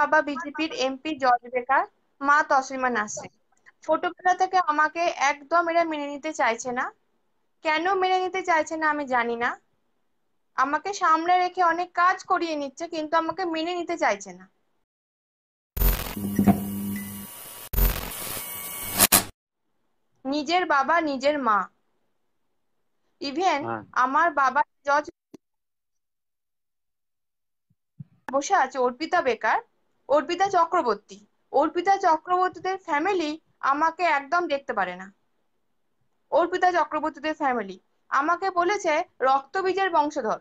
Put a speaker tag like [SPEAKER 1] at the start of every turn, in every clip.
[SPEAKER 1] বাবা বিজেপির MP George বেকার মা তসলিমা নাসরিন ছোটবেলা থেকে আমাকে একদম এরা মেনে নিতে চাইছে না কেন মেনে নিতে চাইছে না আমি জানি না আমাকে সামনে রেখে অনেক কাজ করিয়ে নিচ্ছে কিন্তু আমাকে মেনে নিতে চাইছে না নিজের বাবা নিজের মা ইভেন হ্যাঁ। আমার বাবা জজ বসে আছে অর্পিতা বেকার অর্পিতা চক্রবর্তী অর্পিতা চক্রবর্তীদের ফ্যামিলি আমাকে একদম দেখতে পারে না অর্পিতা চক্রবর্তীদের ফ্যামিলি আমাকে বলেছে রক্তবীজের বংশধর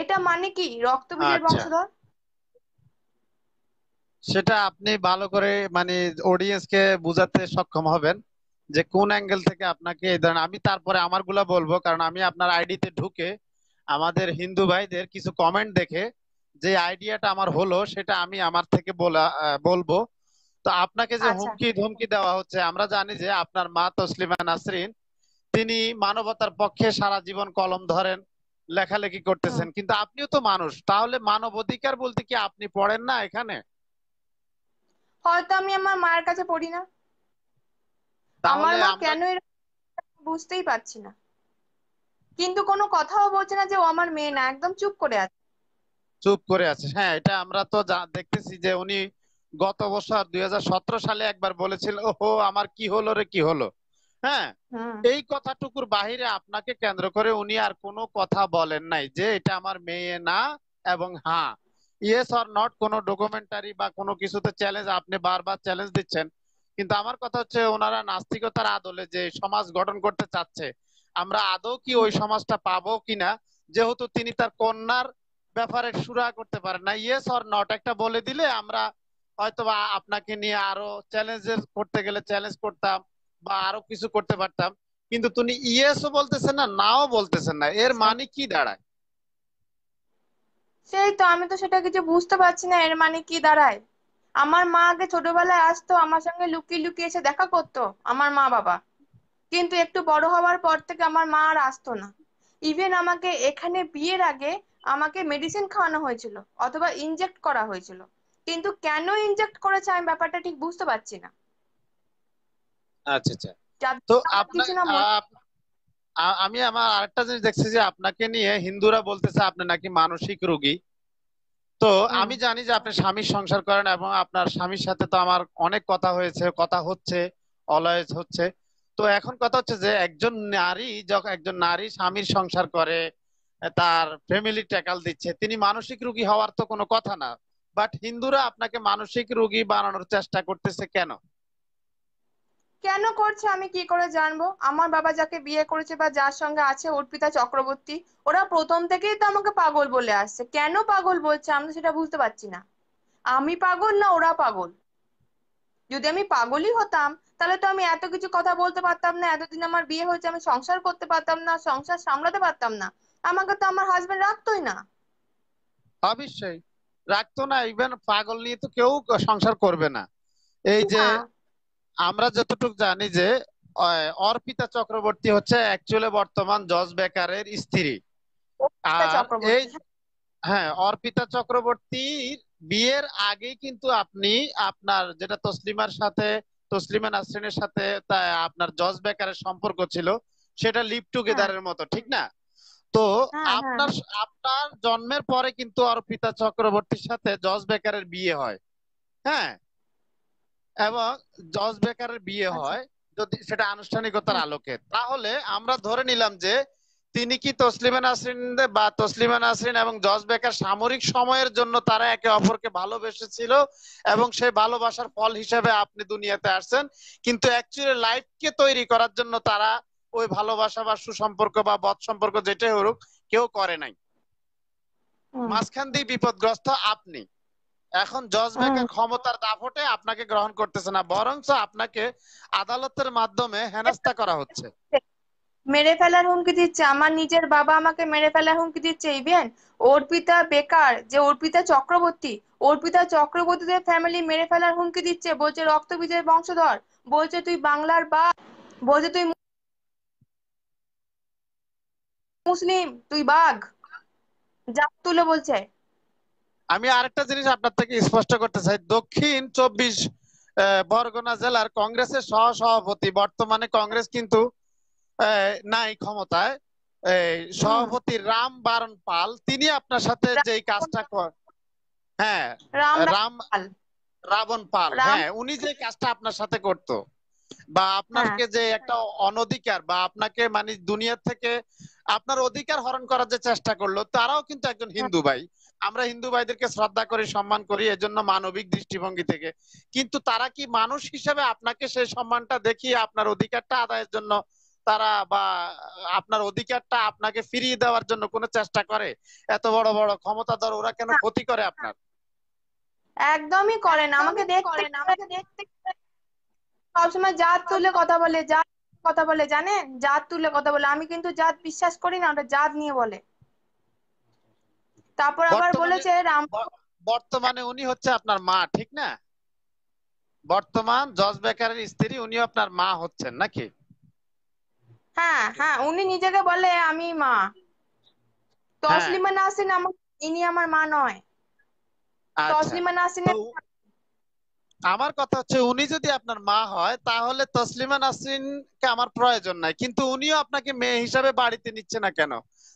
[SPEAKER 1] এটা মানে কি রক্তবীজের আচ্ছা। বংশধর
[SPEAKER 2] সেটা আপনি ভালো করে মানে কে বোঝাতে সক্ষম হবেন যে কোন অ্যাঙ্গেল থেকে আপনাকে এই ধরেন আমি তারপরে আমারগুলা বলবো কারণ আমি আপনার আইডিতে ঢুকে আমাদের হিন্দু ভাইদের কিছু কমেন্ট দেখে যে আইডিয়াটা আমার হলো সেটা আমি আমার থেকে বলা বলবো তো আপনাকে যে আচ্ছা। হুমকি ধমকি দেওয়া হচ্ছে আমরা জানি যে আপনার মা তসলিমা নাসরিন তিনি মানবতার পক্ষে সারা জীবন কলম ধরেন লেখালেখি করতেছেন কিন্তু আপনিও তো মানুষ তাহলে মানব অধিকার বলতে কি আপনি পড়েন না এখানে
[SPEAKER 1] হয়তো আমি আমার মায়ের কাছে পড়ি না আমার মা কেন বুঝতেই পারছি না কিন্তু কোনো কথাও বলছে না যে ও আমার মেয়ে না একদম চুপ করে আছে
[SPEAKER 2] চুপ করে আছে হ্যাঁ এটা আমরা তো দেখতেছি যে উনি গত বছর দুই সালে একবার বলেছিল ও আমার কি হলো রে কি হলো হ্যাঁ, হ্যাঁ এই কথাটুকুর বাহিরে আপনাকে কেন্দ্র করে উনি আর কোনো কথা বলেন নাই যে এটা আমার মেয়ে না এবং হ্যাঁ ইয়েস আর নট কোনো ডকুমেন্টারি বা কোনো কিছুতে চ্যালেঞ্জ আপনি বারবার চ্যালেঞ্জ দিচ্ছেন কিন্তু আমার কথা হচ্ছে ওনারা নাস্তিকতার আদলে যে সমাজ গঠন করতে চাচ্ছে আমরা আদৌ কি ওই সমাজটা পাবো কিনা যেহেতু তিনি তার কন্যার ব্যাপারে সুরা করতে পারে না ইয়েস অর নট একটা বলে দিলে আমরা হয়তোবা আপনাকে নিয়ে আরো চ্যালেঞ্জের করতে গেলে চ্যালেঞ্জ করতাম বা আরো কিছু করতে পারতাম কিন্তু তুমি ইয়েস ও বলতেছেন না নাও বলতেছেন না এর মানে কি দাঁড়ায়
[SPEAKER 1] সেই তো আমি তো সেটা কিছু বুঝতে পারছি না এর মানে কি দাঁড়ায় আমার মা আগে ছোটবেলায় আসতো আমার সঙ্গে লুকিয়ে লুকিয়ে এসে দেখা করতো আমার মা বাবা কিন্তু একটু বড় হওয়ার পর থেকে আমার মা আর আসতো না ইভেন আমাকে এখানে বিয়ের আগে আমাকে মেডিসিন খাওয়ানো হয়েছিল অথবা ইনজেক্ট করা হয়েছিল কিন্তু কেন ইনজেক্ট করেছে আমি ব্যাপারটা ঠিক বুঝতে পারছি না
[SPEAKER 2] আচ্ছা আচ্ছা আমি আমার আরেকটা জিনিস দেখছি যে আপনাকে নিয়ে হিন্দুরা বলতেছে আপনি নাকি মানসিক রোগী তো আমি জানি যে আপনি স্বামীর সংসার করেন এবং আপনার স্বামীর সাথে তো আমার অনেক কথা হয়েছে কথা হচ্ছে অলয়েজ হচ্ছে তো এখন কথা হচ্ছে যে একজন নারী যখন একজন নারী স্বামীর সংসার করে তার ফ্যামিলি ট্যাকাল দিচ্ছে তিনি মানসিক রুগী হওয়ার তো কোনো কথা না বাট হিন্দুরা আপনাকে মানসিক রুগী বানানোর চেষ্টা করতেছে কেন
[SPEAKER 1] কেন করছে আমি কি করে জানবো আমার বাবা যাকে বিয়ে করেছে বা যার সঙ্গে আছে অর্পিতা চক্রবর্তী ওরা প্রথম থেকেই তো আমাকে পাগল বলে আসছে কেন পাগল বলছে আমি সেটা বুঝতে পারছি না আমি পাগল না ওরা পাগল যদি আমি পাগলই হতাম তাহলে তো আমি এত কিছু কথা বলতে পারতাম না এতদিন আমার বিয়ে হয়েছে আমি সংসার করতে পারতাম না সংসার সামলাতে পারতাম না আমাকে তো আমার হাজবেন্ড রাখতোই না
[SPEAKER 2] অবশ্যই রাখতো না ইভেন পাগল নিয়ে তো কেউ সংসার করবে না এই যে হ্যাঁ। আমরা যতটুকু জানি যে অর্পিতা চক্রবর্তী হচ্ছে অ্যাকচুয়ালি বর্তমান জজ বেকারের স্ত্রী এই হ্যাঁ অর্পিতা চক্রবর্তীর বিয়ের আগে কিন্তু আপনি আপনার যেটা তসলিমার সাথে তসলিমা নাসরিনের সাথে তা আপনার জজ বেকারের সম্পর্ক ছিল সেটা লিভ টুগেদারের হ্যাঁ। মতো ঠিক না তো হ্যাঁ, হ্যাঁ। আপনার আপনার জন্মের পরে কিন্তু অর্পিতা চক্রবর্তীর সাথে জজ বেকারের বিয়ে হয় হ্যাঁ এবং জজ বেকারের বিয়ে আচ্ছা। হয় যদি সেটা আনুষ্ঠানিকতার আলোকে তাহলে আমরা ধরে নিলাম যে তিনি কি তসলিমা নাসরিন বা তসলিমা নাসরিন এবং জজ বেকার সামরিক সময়ের জন্য তারা একে অপরকে ভালোবেসেছিল এবং সেই ভালোবাসার ফল হিসেবে আপনি দুনিয়াতে আসছেন কিন্তু অ্যাকচুয়ালি লাইফকে তৈরি করার জন্য তারা ওই ভালোবাসা বা সুসম্পর্ক বা বৎ সম্পর্ক যেটাই হোক কেউ করে নাই মাঝখান দিয়ে বিপদগ্রস্ত আপনি এখন জজ ব্যাংকের ক্ষমতার দাপটে আপনাকে গ্রহণ করতেছে না বরং আপনাকে আদালতের মাধ্যমে হেনস্থা করা হচ্ছে
[SPEAKER 1] মেরে ফেলার হুমকি দিচ্ছে আমার নিজের বাবা আমাকে মেরে ফেলার হুমকি দিচ্ছে ইভেন অর্পিতা বেকার যে অর্পিতা চক্রবর্তী অর্পিতা চক্রবর্তীদের ফ্যামিলি মেরে ফেলার হুমকি দিচ্ছে বলছে রক্তবীজের বংশধর বলছে তুই বাংলার বা বলছে তুই মুসলিম তুই বাঘ যা তুলে বলছে
[SPEAKER 2] আমি আরেকটা জিনিস আপনার থেকে স্পষ্ট করতে চাই দক্ষিণ চব্বিশ বরগনা জেলার কংগ্রেসের সহ সভাপতি বর্তমানে কংগ্রেস কিন্তু নাই ক্ষমতায় সভাপতি রাম বারণ পাল তিনি আপনার সাথে যে কাজটা কর হ্যাঁ রাম রাবণ পাল হ্যাঁ উনি যে কাজটা আপনার সাথে করতো বা আপনাকে হ্যাঁ। যে একটা অনধিকার বা আপনাকে মানে দুনিয়ার থেকে আপনার অধিকার হরণ করার যে চেষ্টা করলো তারাও কিন্তু একজন হ্যাঁ। হিন্দু ভাই আমরা হিন্দু ভাইদেরকে শ্রদ্ধা করি সম্মান করি এজন্য মানবিক দৃষ্টিভঙ্গি থেকে কিন্তু তারা কি মানুষ হিসেবে আপনাকে সেই সম্মানটা দেখিয়ে আপনার অধিকারটা আদায়ের জন্য তারা বা আপনার অধিকারটা আপনাকে ফিরিয়ে দেওয়ার জন্য কোনো চেষ্টা করে এত বড় বড় ক্ষমতা ধর ওরা কেন ক্ষতি করে আপনার
[SPEAKER 1] একদমই করেন আমাকে দেখতে আমাকে দেখতে সবসময় জাত তুলে কথা বলে জাত কথা বলে জানেন জাত তুলে কথা বলে আমি কিন্তু জাত বিশ্বাস করি না ওটা জাত নিয়ে বলে তারপর আবার বলেছে রাম
[SPEAKER 2] বর্তমানে উনি হচ্ছে আপনার মা ঠিক না বর্তমান জজ বেকারের স্ত্রী উনি আপনার মা হচ্ছেন নাকি
[SPEAKER 1] হ্যাঁ হ্যাঁ উনি নিজেকে বলে আমি মা হ্যাঁ। তসলিমা নাসিন আমার ইনি আমার মা নয়
[SPEAKER 2] আচ্ছা। তসলিমা নাসিন আমার কথা হচ্ছে উনি যদি আপনার মা হয় তাহলে তসলিমা নাসরিনকে আমার প্রয়োজন নাই কিন্তু উনিও আপনাকে মেয়ে হিসাবে বাড়িতে নিচ্ছে না কেন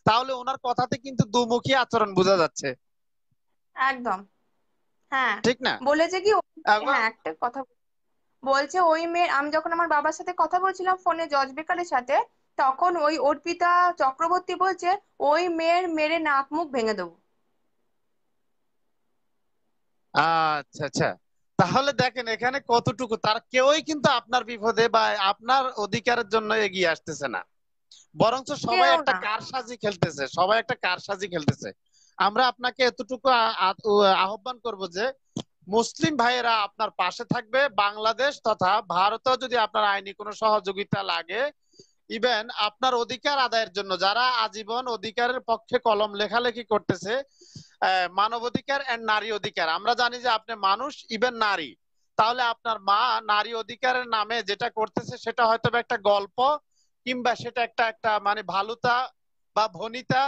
[SPEAKER 2] তাহলে ওনার কথাতে কিন্তু দুমুখী আচরণ বোঝা যাচ্ছে
[SPEAKER 1] একদম হ্যাঁ ঠিক না বলেছে কি হ্যাঁ, একটা কথা বলছে ওই মেয়ে আমি যখন আমার বাবার সাথে কথা বলছিলাম ফোনে জজ বেকারের সাথে তখন ওই অর্পিতা চক্রবর্তী বলছে ওই মেয়ের মেরে নাক মুখ ভেঙে দেবো
[SPEAKER 2] আচ্ছা আচ্ছা তাহলে দেখেন এখানে কতটুকু তার কেউই কিন্তু আপনার বিপদে বা আপনার অধিকারের জন্য এগিয়ে আসতেছে না বরঞ্চ সবাই একটা কারসাজি খেলতেছে সবাই একটা কারসাজি খেলতেছে আমরা আপনাকে এতটুকু আহ্বান করব যে মুসলিম ভাইয়েরা আপনার পাশে থাকবে বাংলাদেশ তথা ভারতও যদি আপনার আইনি কোনো সহযোগিতা লাগে ইভেন আপনার অধিকার আদায়ের জন্য যারা আজীবন অধিকারের পক্ষে কলম লেখালেখি করতেছে মানবাধিকার এন্ড নারী অধিকার আমরা জানি যে আপনি মানুষ ইভেন নারী তাহলে আপনার মা নারী অধিকারের নামে যেটা করতেছে সেটা হয়তো একটা গল্প কিংবা সেটা একটা একটা মানে ভালুতা বা ভনিতা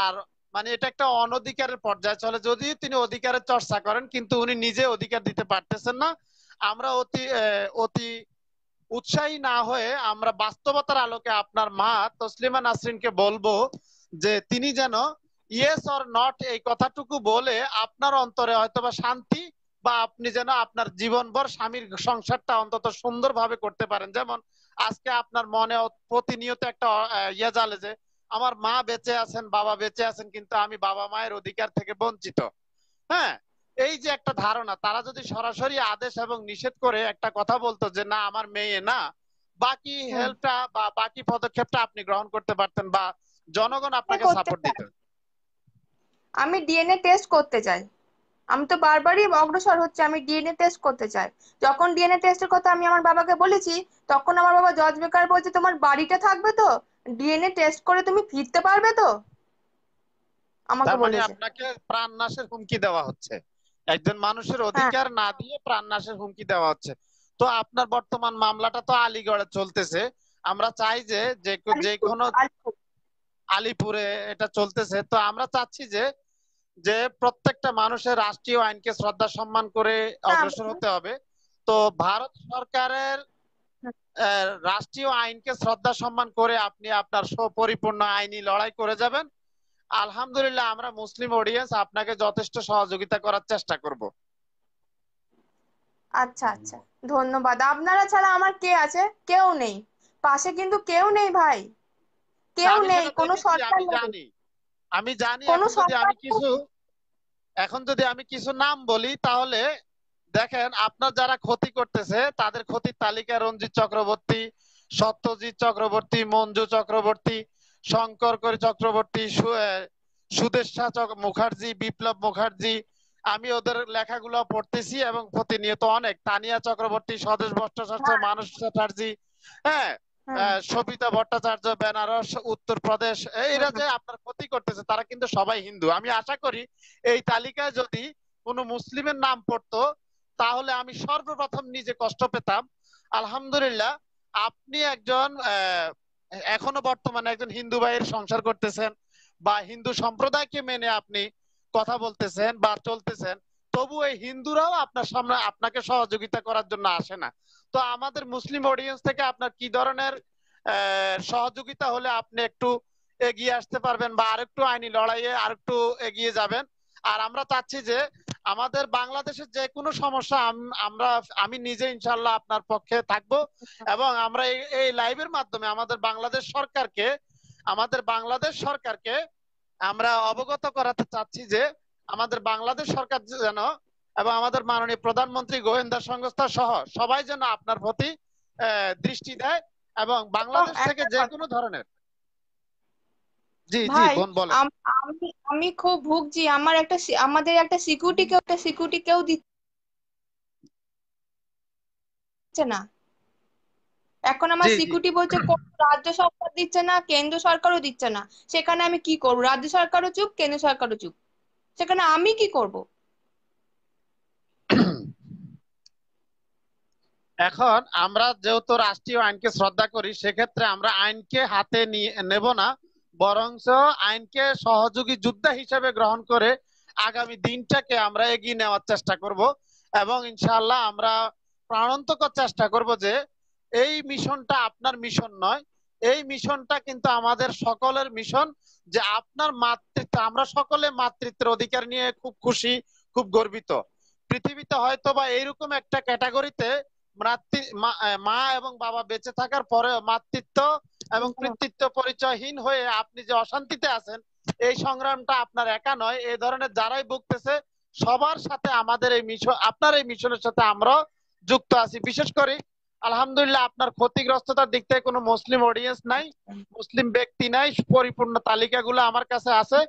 [SPEAKER 2] আর মানে এটা একটা অনধিকারের পর্যায়ে চলে যদি তিনি অধিকারের চর্চা করেন কিন্তু উনি নিজে অধিকার দিতে পারতেছেন না আমরা অতি অতি উৎসাহী না হয়ে আমরা বাস্তবতার আলোকে আপনার মা তসলিমা নাসরিনকে বলবো যে তিনি যেন ইয়েস অর নট এই কথাটুকু বলে আপনার অন্তরে হয়তোবা শান্তি বা আপনি যেন আপনার জীবনভর স্বামীর সংসারটা অন্তত সুন্দরভাবে করতে পারেন যেমন আজকে আপনার মনে প্রতিনিয়ত একটা ইয়ে জালে যে আমার মা বেঁচে আছেন বাবা বেঁচে আছেন কিন্তু আমি বাবা মায়ের অধিকার থেকে বঞ্চিত হ্যাঁ এই যে একটা ধারণা তারা যদি সরাসরি আদেশ এবং নিষেধ করে একটা কথা বলতো যে না আমার মেয়ে না বাকি হেল্পটা বা বাকি পদক্ষেপটা আপনি গ্রহণ করতে পারতেন বা জনগণ আপনাকে সাপোর্ট দিতেন
[SPEAKER 1] আমি ডিএনএ টেস্ট করতে চাই আমি তো বারবারই অগ্রসর হচ্ছে আমি ডিএনএ টেস্ট করতে চাই যখন ডিএনএ টেস্টের কথা আমি আমার বাবাকে বলেছি তখন আমার বাবা জজ বেকার বলছে তোমার বাড়িটা থাকবে তো ডিএনএ টেস্ট করে তুমি ফিরতে পারবে তো আমাকে মানে
[SPEAKER 2] আপনাকে প্রাণনাশের হুমকি দেওয়া হচ্ছে একজন মানুষের হ্যাঁ। অধিকার না দিয়ে প্রাণনাশের হুমকি দেওয়া হচ্ছে তো আপনার বর্তমান মামলাটা তো আলিগড়ে চলতেছে আমরা চাই যে যে কোনো আলিপুরে এটা চলতেছে তো আমরা চাচ্ছি যে যে প্রত্যেকটা মানুষের রাষ্ট্রীয় আইনকে শ্রদ্ধা সম্মান করে অগ্রসর হতে হবে তো ভারত সরকারের রাষ্ট্রীয় আইনকে শ্রদ্ধা সম্মান করে আপনি আপনার সপরিপূর্ণ আইনি লড়াই করে যাবেন আলহামদুলিল্লাহ আমরা মুসলিম অডিয়েন্স আপনাকে যথেষ্ট সহযোগিতা করার চেষ্টা করব
[SPEAKER 1] আচ্ছা আচ্ছা ধন্যবাদ আপনারা ছাড়া আমার কে আছে কেউ নেই পাশে কিন্তু কেউ নেই ভাই কেউ নেই কোনো সরকার
[SPEAKER 2] নেই আমি জানি যদি আমি কিছু এখন যদি আমি কিছু নাম বলি তাহলে দেখেন আপনার যারা ক্ষতি করতেছে তাদের ক্ষতির তালিকা রঞ্জিত চক্রবর্তী সত্যজিৎ চক্রবর্তী মঞ্জু চক্রবর্তী শঙ্কর চক্রবর্তী সুদেশা মুখার্জি বিপ্লব মুখার্জি আমি ওদের লেখাগুলো পড়তেছি এবং প্রতিনিয়ত অনেক তানিয়া চক্রবর্তী স্বদেশ ভট্টাচার্য হ্যাঁ। মানস চ্যাটার্জি হ্যাঁ হ্যাঁ। সবিতা ভট্টাচার্য বেনারস উত্তরপ্রদেশ এরা হ্যাঁ, যে হ্যাঁ। আপনার ক্ষতি করতেছে তারা কিন্তু সবাই হিন্দু আমি আশা করি এই তালিকায় যদি কোনো মুসলিমের নাম পড়তো তাহলে আমি সর্বপ্রথম নিজে কষ্ট পেতাম আলহামদুলিল্লাহ আপনি একজন এখনো বর্তমানে একজন হিন্দু ভাইয়ের সংসার করতেছেন বা হিন্দু সম্প্রদায়কে মেনে আপনি কথা বলতেছেন বা চলতেছেন তবু এই হিন্দুরাও আপনার সামনে আপনাকে সহযোগিতা করার জন্য আসে না তো আমাদের মুসলিম অডিয়েন্স থেকে আপনার কি ধরনের সহযোগিতা হলে আপনি একটু এগিয়ে আসতে পারবেন বা আরেকটু আইনি লড়াইয়ে আরেকটু এগিয়ে যাবেন আর আমরা চাচ্ছি যে আমাদের বাংলাদেশের যে কোনো সমস্যা আমরা আমি নিজে ইনশাল্লাহ আপনার পক্ষে থাকব এবং আমরা এই লাইভের মাধ্যমে আমাদের বাংলাদেশ সরকারকে আমাদের বাংলাদেশ সরকারকে আমরা অবগত করাতে চাচ্ছি যে আমাদের বাংলাদেশ সরকার যেন এবং আমাদের মাননীয় প্রধানমন্ত্রী গোয়েন্দা সংস্থা সহ সবাই যেন আপনার প্রতি দৃষ্টি দেয় এবং বাংলাদেশ থেকে যে কোনো ধরনের
[SPEAKER 1] আমি খুব ভুগছি আমার একটা আমাদের একটা সিকিউরিটি কেউ একটা সিকিউরিটি কেউ দিচ্ছে না এখন আমার সিকিউরিটি বলছে রাজ্য সরকার দিচ্ছে না কেন্দ্র সরকারও দিচ্ছে না সেখানে আমি কি করব রাজ্য সরকারও চুপ কেন্দ্র সরকারও চুপ সেখানে আমি কি করব
[SPEAKER 2] এখন আমরা যেহেতু রাষ্ট্রীয় আইনকে শ্রদ্ধা করি সেক্ষেত্রে আমরা আইনকে হাতে নিয়ে নেব না বরঞ্চ আইনকে সহযোগী যোদ্ধা হিসেবে গ্রহণ করে আগামী দিনটাকে আমরা এগিয়ে নেওয়ার চেষ্টা করব এবং ইনশাআল্লাহ আমরা প্রাণান্তকর চেষ্টা করব যে এই মিশনটা আপনার মিশন নয় এই মিশনটা কিন্তু আমাদের সকলের মিশন যে আপনার মাতৃত্ব আমরা সকলে মাতৃত্বের অধিকার নিয়ে খুব খুশি খুব গর্বিত পৃথিবীতে হয়তো বা এইরকম একটা ক্যাটাগরিতে মা এবং বাবা বেঁচে থাকার পরে মাতৃত্ব এবং হ্যাঁ। কৃতিত্ব পরিচয়হীন হয়ে আপনি যে অশান্তিতে আছেন এই সংগ্রামটা আপনার একা নয় এই ধরনের যারাই ভুগতেছে সবার সাথে আমাদের এই মিশন আপনার এই মিশনের সাথে আমরা যুক্ত আছি বিশেষ করে আলহামদুলিল্লাহ আপনার ক্ষতিগ্রস্ততার দিক থেকে কোনো মুসলিম অডিয়েন্স নাই মুসলিম ব্যক্তি নাই পরিপূর্ণ তালিকাগুলো আমার কাছে আছে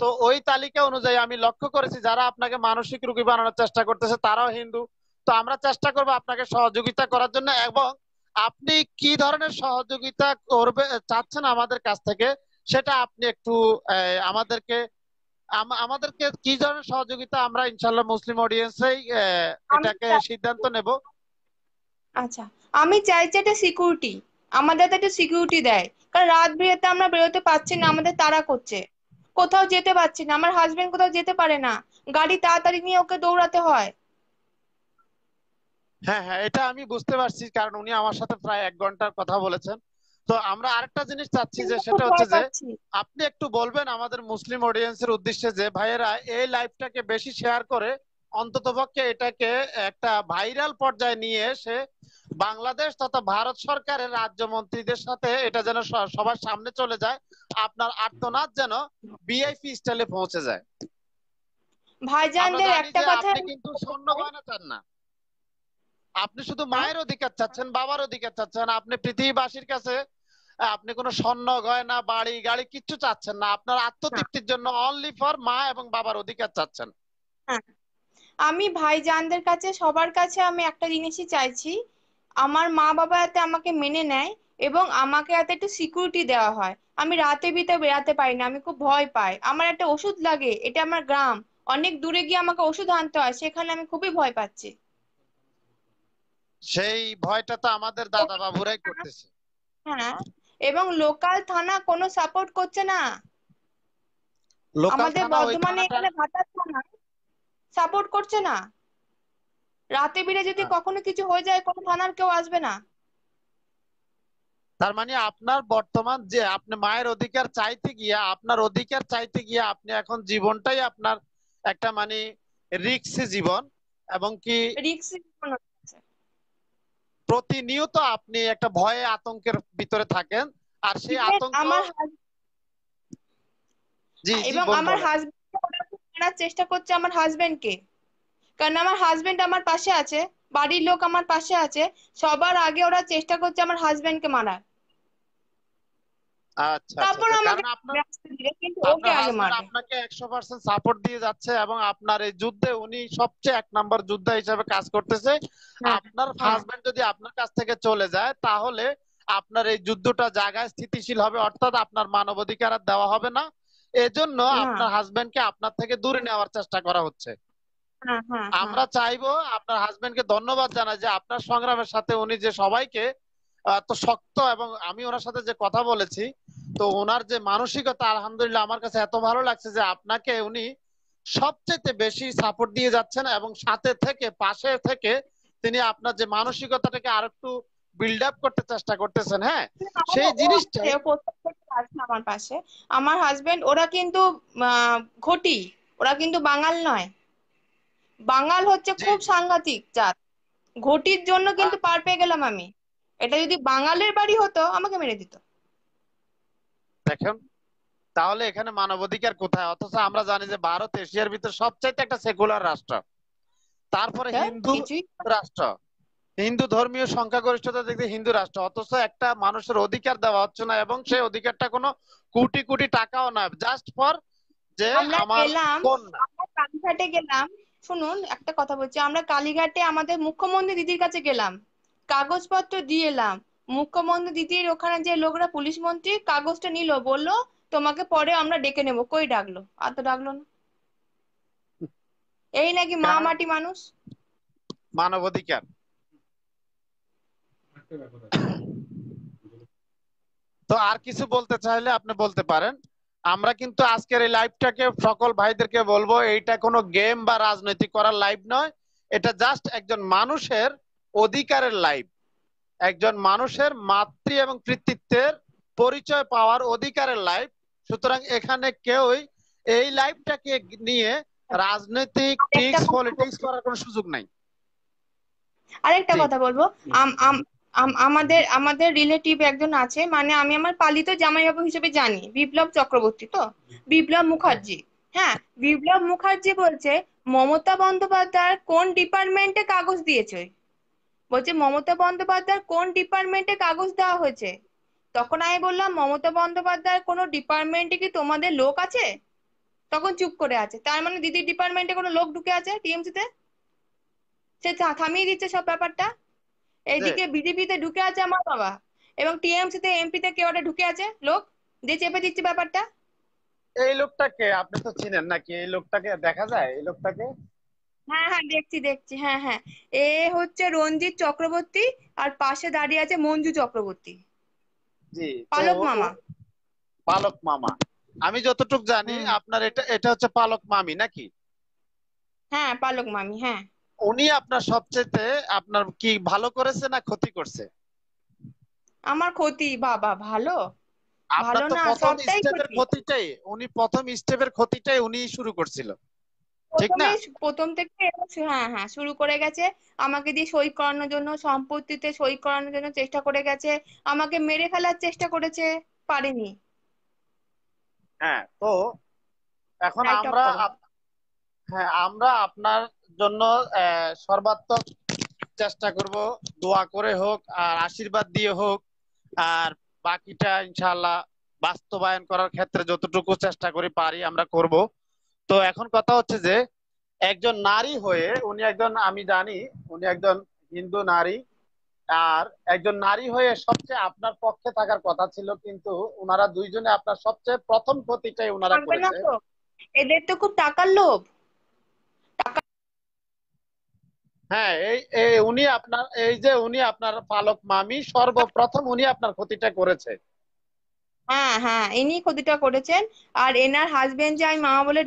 [SPEAKER 2] তো ওই তালিকা অনুযায়ী আমি লক্ষ্য করেছি যারা আপনাকে মানসিক রুগী বানানোর চেষ্টা করতেছে তারাও হিন্দু তো আমরা চেষ্টা করব আপনাকে সহযোগিতা করার জন্য এবং আপনি কি ধরনের সহযোগিতা করবে চাচ্ছেন আমাদের কাছ থেকে সেটা আপনি একটু আমাদেরকে আমাদেরকে কি ধরনের সহযোগিতা আমরা ইনশাল্লাহ মুসলিম অডিয়েন্সেই এটাকে সিদ্ধান্ত নেব আচ্ছা
[SPEAKER 1] আমি চাইছি একটা সিকিউরিটি আমাদের হাতে একটা সিকিউরিটি দেয় কারণ রাত বিরাতে আমরা বেরোতে পারছি না আমাদের তাড়া করছে কোথাও যেতে পারছি না আমার হাজবেন্ড কোথাও যেতে পারে না গাড়ি তাড়াতাড়ি নিয়ে ওকে দৌড়াতে হয়
[SPEAKER 2] হ্যাঁ হ্যাঁ এটা আমি বুঝতে পারছি কারণ উনি আমার সাথে প্রায় এক ঘন্টার কথা বলেছেন তো আমরা আরেকটা জিনিস চাচ্ছি যে সেটা হচ্ছে যে আপনি একটু বলবেন আমাদের মুসলিম অডিয়েন্সের উদ্দেশ্যে যে ভাইয়েরা এই লাইভটাকে বেশি শেয়ার করে অন্ততপক্ষে এটাকে একটা ভাইরাল পর্যায়ে নিয়ে এসে বাংলাদেশ তথা ভারত সরকারের রাজ্য মন্ত্রীদের সাথে এটা যেন সবার সামনে চলে যায় আপনার আর্তনাদ যেন বিআইপি স্টাইলে পৌঁছে যায় ভাইজানদের একটা কথা আপনি কিন্তু শূন্য গয়না চান না আপনি শুধু মায়ের অধিকার চাচ্ছেন বাবার অধিকার চাচ্ছেন আপনি পৃথিবীবাসীর কাছে আপনি কোনো স্বর্ণ গয়না বাড়ি গাড়ি কিচ্ছু চাচ্ছেন না আপনার আত্মতৃপ্তির জন্য অনলি ফর মা এবং বাবার অধিকার চাচ্ছেন
[SPEAKER 1] হ্যাঁ। আমি ভাইজানদের কাছে সবার কাছে আমি একটা জিনিসই চাইছি আমার মা বাবা এতে আমাকে মেনে নেয় এবং আমাকে এতে একটু সিকিউরিটি দেওয়া হয় আমি রাতে বিতে বেড়াতে পারি না আমি খুব ভয় পাই আমার একটা ওষুধ লাগে এটা আমার গ্রাম অনেক দূরে গিয়ে আমাকে ওষুধ আনতে হয় সেখানে আমি খুবই ভয় পাচ্ছি
[SPEAKER 2] সেই ভয়টা তো
[SPEAKER 1] আমাদের দাদা বাবুরাই করতেছে হ্যাঁ এবং লোকাল থানা কোনো সাপোর্ট করছে না
[SPEAKER 3] আমাদের বর্ধমানে
[SPEAKER 1] এখানে ভাতার থানা সাপোর্ট করছে না রাতে বিরে যদি হ্যাঁ। কখনো কিছু হয়ে যায় কোনো থানার কেউ আসবে না তার মানে আপনার বর্তমান যে আপনি মায়ের অধিকার
[SPEAKER 2] চাইতে গিয়া আপনার অধিকার চাইতে গিয়া আপনি এখন জীবনটাই আপনার একটা মানে রিক্সি জীবন এবং কি প্রতিনিয়ত আপনি একটা ভয়ে আতঙ্কের ভিতরে থাকেন আর সেই আতঙ্ক আমার
[SPEAKER 1] জি এবং আমার হাজবেন্ড চেষ্টা করছে আমার হাজবেন্ডকে কারণ আমার হাজবেন্ড আমার পাশে আছে বাড়ির লোক আমার পাশে আছে সবার আগে ওরা চেষ্টা করছে আমার হাজবেন্ডকে মারার আচ্ছা, আচ্ছা, তারপর আমাকে কিন্তু ওকে
[SPEAKER 2] সাপোর্ট দিয়ে যাচ্ছে এবং আপনার এই যুদ্ধে উনি সবচেয়ে এক নাম্বার যোদ্ধা হিসাবে কাজ করতেছে হ্যাঁ, আপনার হাজবেন্ড হ্যাঁ। যদি আপনার কাছ থেকে চলে যায় তাহলে আপনার এই যুদ্ধটা জায়গায় স্থিতিশীল হবে অর্থাৎ আপনার মানবাধিকার আর দেওয়া হবে না এজন্য হ্যাঁ। আপনার হাজবেন্ড কে আপনার থেকে দূরে নেওয়ার চেষ্টা করা হচ্ছে হ্যাঁ, হ্যাঁ, হ্যাঁ। আমরা চাইবো আপনার হাজবেন্ডকে ধন্যবাদ জানাই যে আপনার সংগ্রামের সাথে উনি যে সবাইকে তো শক্ত এবং আমি ওনার সাথে যে কথা বলেছি তো ওনার যে মানসিকতা আলহামদুলিল্লাহ আমার কাছে এত ভালো লাগছে যে আপনাকে উনি সবচেয়ে বেশি সাপোর্ট দিয়ে যাচ্ছেন এবং সাথে থেকে পাশে থেকে তিনি আপনার যে মানসিকতাটাকে আর একটু
[SPEAKER 1] বিল্ড আপ করতে চেষ্টা করতেছেন হ্যাঁ সেই জিনিসটা আমার পাশে আমার হাজবেন্ড ওরা কিন্তু ঘটি ওরা কিন্তু বাঙাল নয় বাঙাল হচ্ছে খুব সাংঘাতিক জাত ঘটির জন্য কিন্তু পার পেয়ে গেলাম আমি এটা যদি বাঙালের বাড়ি হতো আমাকে মেরে দিত
[SPEAKER 2] দেখেন তাহলে এখানে মানবাধিকার কোথায় অথচ আমরা জানি যে ভারত এশিয়ার ভিতরে সবচাইতে একটা সেকুলার রাষ্ট্র তারপরে হ্যাঁ, হিন্দু রাষ্ট্র হিন্দু ধর্মীয় সংখ্যাগরিষ্ঠতা দেখতে হিন্দু রাষ্ট্র অথচ একটা মানুষের অধিকার দেওয়া হচ্ছে না এবং সেই অধিকারটা কোনো কোটি কোটি টাকাও না জাস্ট ফর যে আমরা গেলাম
[SPEAKER 1] গেলাম শুনুন একটা কথা বলছি আমরা কালীঘাটে আমাদের মুখ্যমন্ত্রী দিদির কাছে গেলাম কাগজপত্র দিয়ে এলাম মুখ্যমন্ত্রী দিদির ওখানে যে লোকরা পুলিশ মন্ত্রী কাগজটা নিল বললো তোমাকে পরে আমরা ডেকে নেব কই ডাকলো আর তো ডাকলো না এই নাকি মা মাটি মানুষ
[SPEAKER 2] মানবাধিকার তো আর কিছু বলতে চাইলে আপনি বলতে পারেন আমরা কিন্তু আজকের এই লাইভটাকে সকল ভাইদেরকে বলবো এইটা কোনো গেম বা রাজনীতি করার লাইভ নয় এটা জাস্ট একজন মানুষের অধিকারের লাইভ একজন মানুষের মাতৃ এবং কৃতিত্বের পরিচয় পাওয়ার অধিকারের লাইভ সুতরাং এখানে কেউই এই লাইভটাকে নিয়ে রাজনৈতিক টিক্স পলিটিক্স করার কোনো সুযোগ নাই
[SPEAKER 1] আরেকটা কথা বলবো আমাদের আমাদের রিলেটিভ একজন আছে মানে আমি আমার পালিত জামাইবাবু হিসেবে জানি বিপ্লব চক্রবর্তী তো বিপ্লব মুখার্জি হ্যাঁ বিপ্লব মুখার্জি বলছে মমতা বন্দ্যোপাধ্যায় কোন ডিপার্টমেন্টে কাগজ দিয়েছে বলছে মমতা বন্দ্যোপাধ্যায় কোন ডিপার্টমেন্টে কাগজ দেওয়া হয়েছে তখন আমি বললাম মমতা বন্দ্যোপাধ্যায়ের কোনো ডিপার্টমেন্টে কি তোমাদের লোক আছে তখন চুপ করে আছে তার মানে দিদির ডিপার্টমেন্টে কোনো লোক ঢুকে আছে টিএমসিতে সে থামিয়ে দিচ্ছে সব ব্যাপারটা এইদিকে বিজেপিতে ঢুকে আছে আমার বাবা এবং টিএমসি তে এমপি তে কেউ ঢুকে আছে লোক যে চেপে দিচ্ছে ব্যাপারটা
[SPEAKER 2] এই লোকটাকে আপনি তো চিনেন নাকি এই লোকটাকে দেখা যায় এই লোকটাকে
[SPEAKER 1] হ্যাঁ হ্যাঁ দেখছি দেখছি হ্যাঁ হ্যাঁ এ হচ্ছে রঞ্জিত চক্রবর্তী আর পাশে দাঁড়িয়ে আছে মঞ্জু চক্রবর্তী
[SPEAKER 2] জি পালক মামা পালক মামা আমি যতটুক জানি আপনার এটা এটা হচ্ছে পালক মামি নাকি হ্যাঁ পালক মামি হ্যাঁ উনি আপনার সবচেয়ে আপনার কি ভালো করেছে না ক্ষতি
[SPEAKER 1] করছে আমার ক্ষতি বাবা ভালো ভালো না সবটাই
[SPEAKER 2] ক্ষতিটাই উনি প্রথম স্টেপের ক্ষতিটাই উনি শুরু করছিল
[SPEAKER 1] ঠিক না প্রথম থেকে হ্যাঁ হ্যাঁ শুরু করে গেছে আমাকে দিয়ে সই করানোর জন্য সম্পত্তিতে সই করানোর জন্য চেষ্টা করে গেছে আমাকে মেরে ফেলার চেষ্টা করেছে পারেনি
[SPEAKER 2] হ্যাঁ তো এখন আমরা হ্যাঁ আমরা আপনার জন্য সর্বাত্মক চেষ্টা করব দোয়া করে হোক আর আশীর্বাদ দিয়ে হোক আর বাকিটা ইনশাল্লাহ বাস্তবায়ন করার ক্ষেত্রে যতটুকু চেষ্টা করি পারি আমরা করব তো এখন কথা হচ্ছে যে একজন নারী হয়ে উনি একজন আমি জানি উনি একজন হিন্দু নারী আর একজন নারী হয়ে সবচেয়ে আপনার পক্ষে থাকার কথা ছিল কিন্তু ওনারা দুইজনে আপনার সবচেয়ে প্রথম ক্ষতিটাই ওনারা করেছে এদের তো খুব টাকার লোভ হ্যাঁ এই উনি আপনার এই যে উনি আপনার পালক মামি সর্বপ্রথম উনি আপনার ক্ষতিটা করেছে
[SPEAKER 1] হ্যাঁ হ্যাঁ ইনি ক্ষতিটা করেছেন আর এনার হাজবেন্ড যে আমি মামা বলে